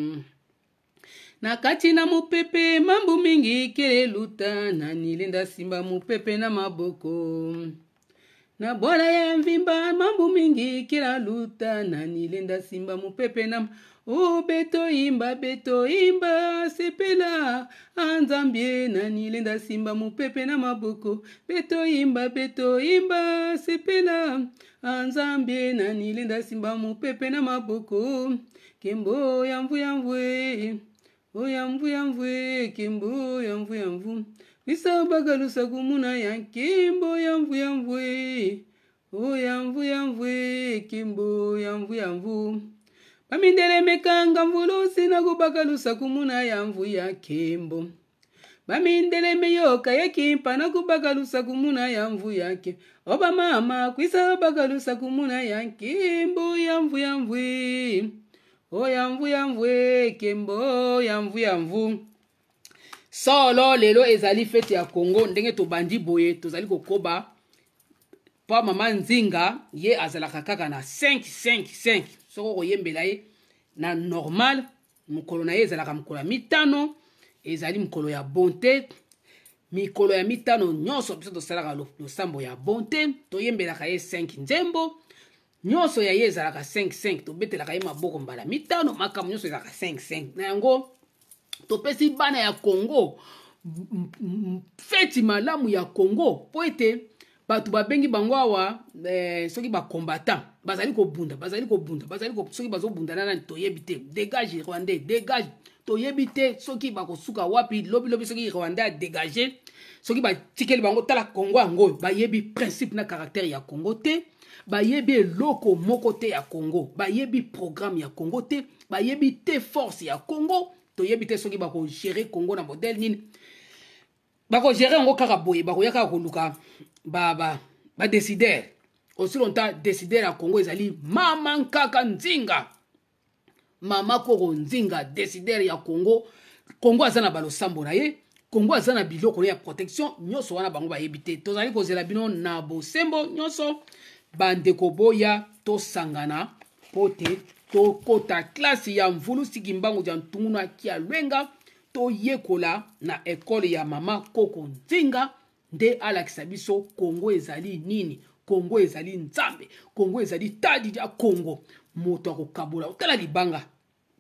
na kati na mopepe mambu mingi keleluta na nilinda nsimba mopepe na maboko na bola ya mvimba mambu mingi kila luta na nilinda nsimba mopepe na o oh, beto imba beto imba sepela anzambie na nilinda nsimba mopepe na maboko beto imba beto imba sepela anzambie na nilinda nsimba mopepe na maboko kembo ya mvuyamvue eh. oyamvu yamvu kimbu yamvu yamvu lisabaka lusaku muna ya kimbu yamvu e. yamvu oyamvu yamvu kimbu yamvu yamvu bamindele mekanga mvulusi na kubaka lusaku muna ya mvu ya kimbu bamindele miyoka yekimpa na kubaka lusaku muna ya mvu yake oba mama kwisa baka lusaku muna ya kimbu yamvu yamvu e. o yamvu yamvu ekembo yamvu yamvu solo lelo ezali fete ya congo ndenge tobandi boye tozali kokoba mpo mama nzinga ye azalaka kaka na 555 soko koyembela ye na normal mokolo na ye ezalaka mokolo ya mitano ezali mokolo ya bonte mikolo ya mitano nyonso biso tosalaka losambo ya bonte toyembelaka ye 5 nzembo nyonso ya ye ezalaka 55 tobetelaka ye maboko mbala mitano makambo nyonso ezalaka 55 na yango topesi bana ya kongo feti malamu ya kongo mpo ete bato babengi bango awa eh, soki bacombatant bazali kobunda bazali kobunda bazali soki bazobunda na nani toyebi te dégage rwandais dégage toyebi te soki bakosuka wapi lobilobi soki rwandais adégage soki batikeli bango tala kongo yango bayebi principe na caractère ya kongo te bayebi eloko moko te ya congo bayebi programe ya congo te bayebi te force ya congo toyebi te soki bakogere congo na modele nini bakogere yango kaka boye bakoya kaka koluka badécidere ba, ba aussi lonta décidere ya congo ezali mama nkaka nzinga mama koko nzinga décidere ya congo congo aza na balosambo na ye kongo aza na biloko na ya protection nyonso wana bango bayebi te tozali kozela bino na bosembo nyonso bandeko boya tosangana mpo te tokɔta klasi ya mvulu sikimbangu ya ntungunu akia lwenga toyekola na ekole ya mama koko nzinga nde alakisa biso kongo ezali nini kongo ezali nzambe kongo ezali tadi ya kongo moto akokabola otala libanga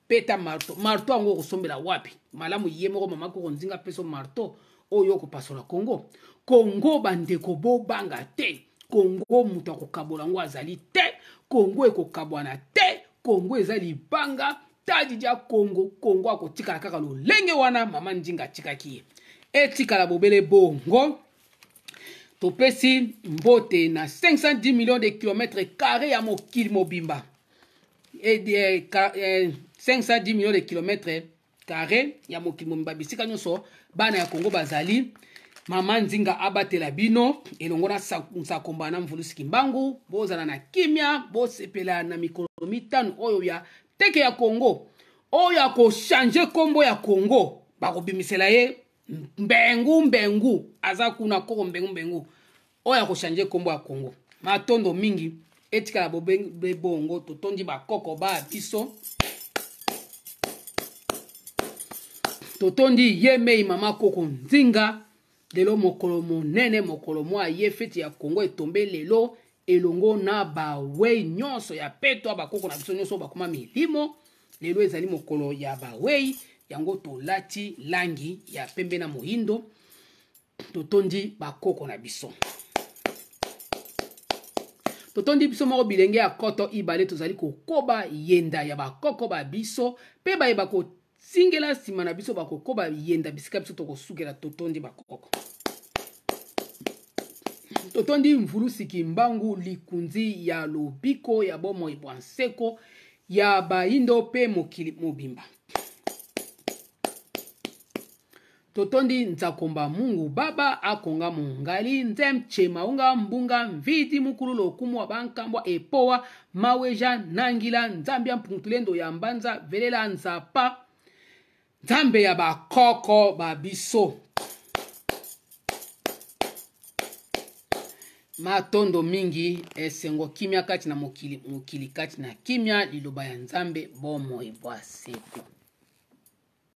peta marto marto yango okosombela wapi malamu ye moko mama koko nzinga peso marto oyo okopasola kongo kongo bandeko bobanga te kongo moto akokabola yango azali te kongo ekokabwana te kongo eza libanga tadidi ya kongo kongo akotikala kaka lolenge wana mama ndinga atikaki ye etikala bobele bongo topesi mbote na 510 millions de kilomètre carré ya mokili mobimba e, de, eh, ka, eh, 510 millions de kilomètre carré ya mokili mobimba bisika nyonso bana ya kongo bazali mama nzinga abatela bino elongo na nsakomba na mvulusi kimbangu bozala na kimia bosepela na mikolo mitano oyo ya teke ya kongo oyo akochange nkombo ya kongo bakobimisela ye mbengu mbengu aza kuna koko mbengu mbengu oyo akochange nkombo ya kongo matondo mingi etikala bobongo totondi bakoko baya biso totondi ye mei mama koko nzinga lelo mokolo monene mokolo mwa ye feti ya kongo etombe lelo elongo na bawei nyonso ya peto ya bakoko na biso nyonso bakoma milimo lelo ezali mokolo ya bawei yango tolati langi ya pembe na moyindo totondi bakoko na biso totondi biso moko bilenge ya koto ibale tozali kokoba yenda ya bakoko ba biso mpe bayeba basingela nsima na biso bakokoba yenda bisika biso tokosukela totondi bakoko totondi mvulu siki mbangu likunzi ya lobiko ya bomoi bwa nseko ya bayindo mpe mokili mobimba totondi nzakomba mungu baba akonga mongali nze mtye maunga mbunga mvidi mukulu lokumu wa bankambwa epowa maweja nangila nzambi ya mpungutulendo ya mbanza velela nzapa nzambe ya bakoko babiso matondo mingi esengo kimia kati na mokili mokili kati na kimia liloba ya nzambe bomoi bwa seko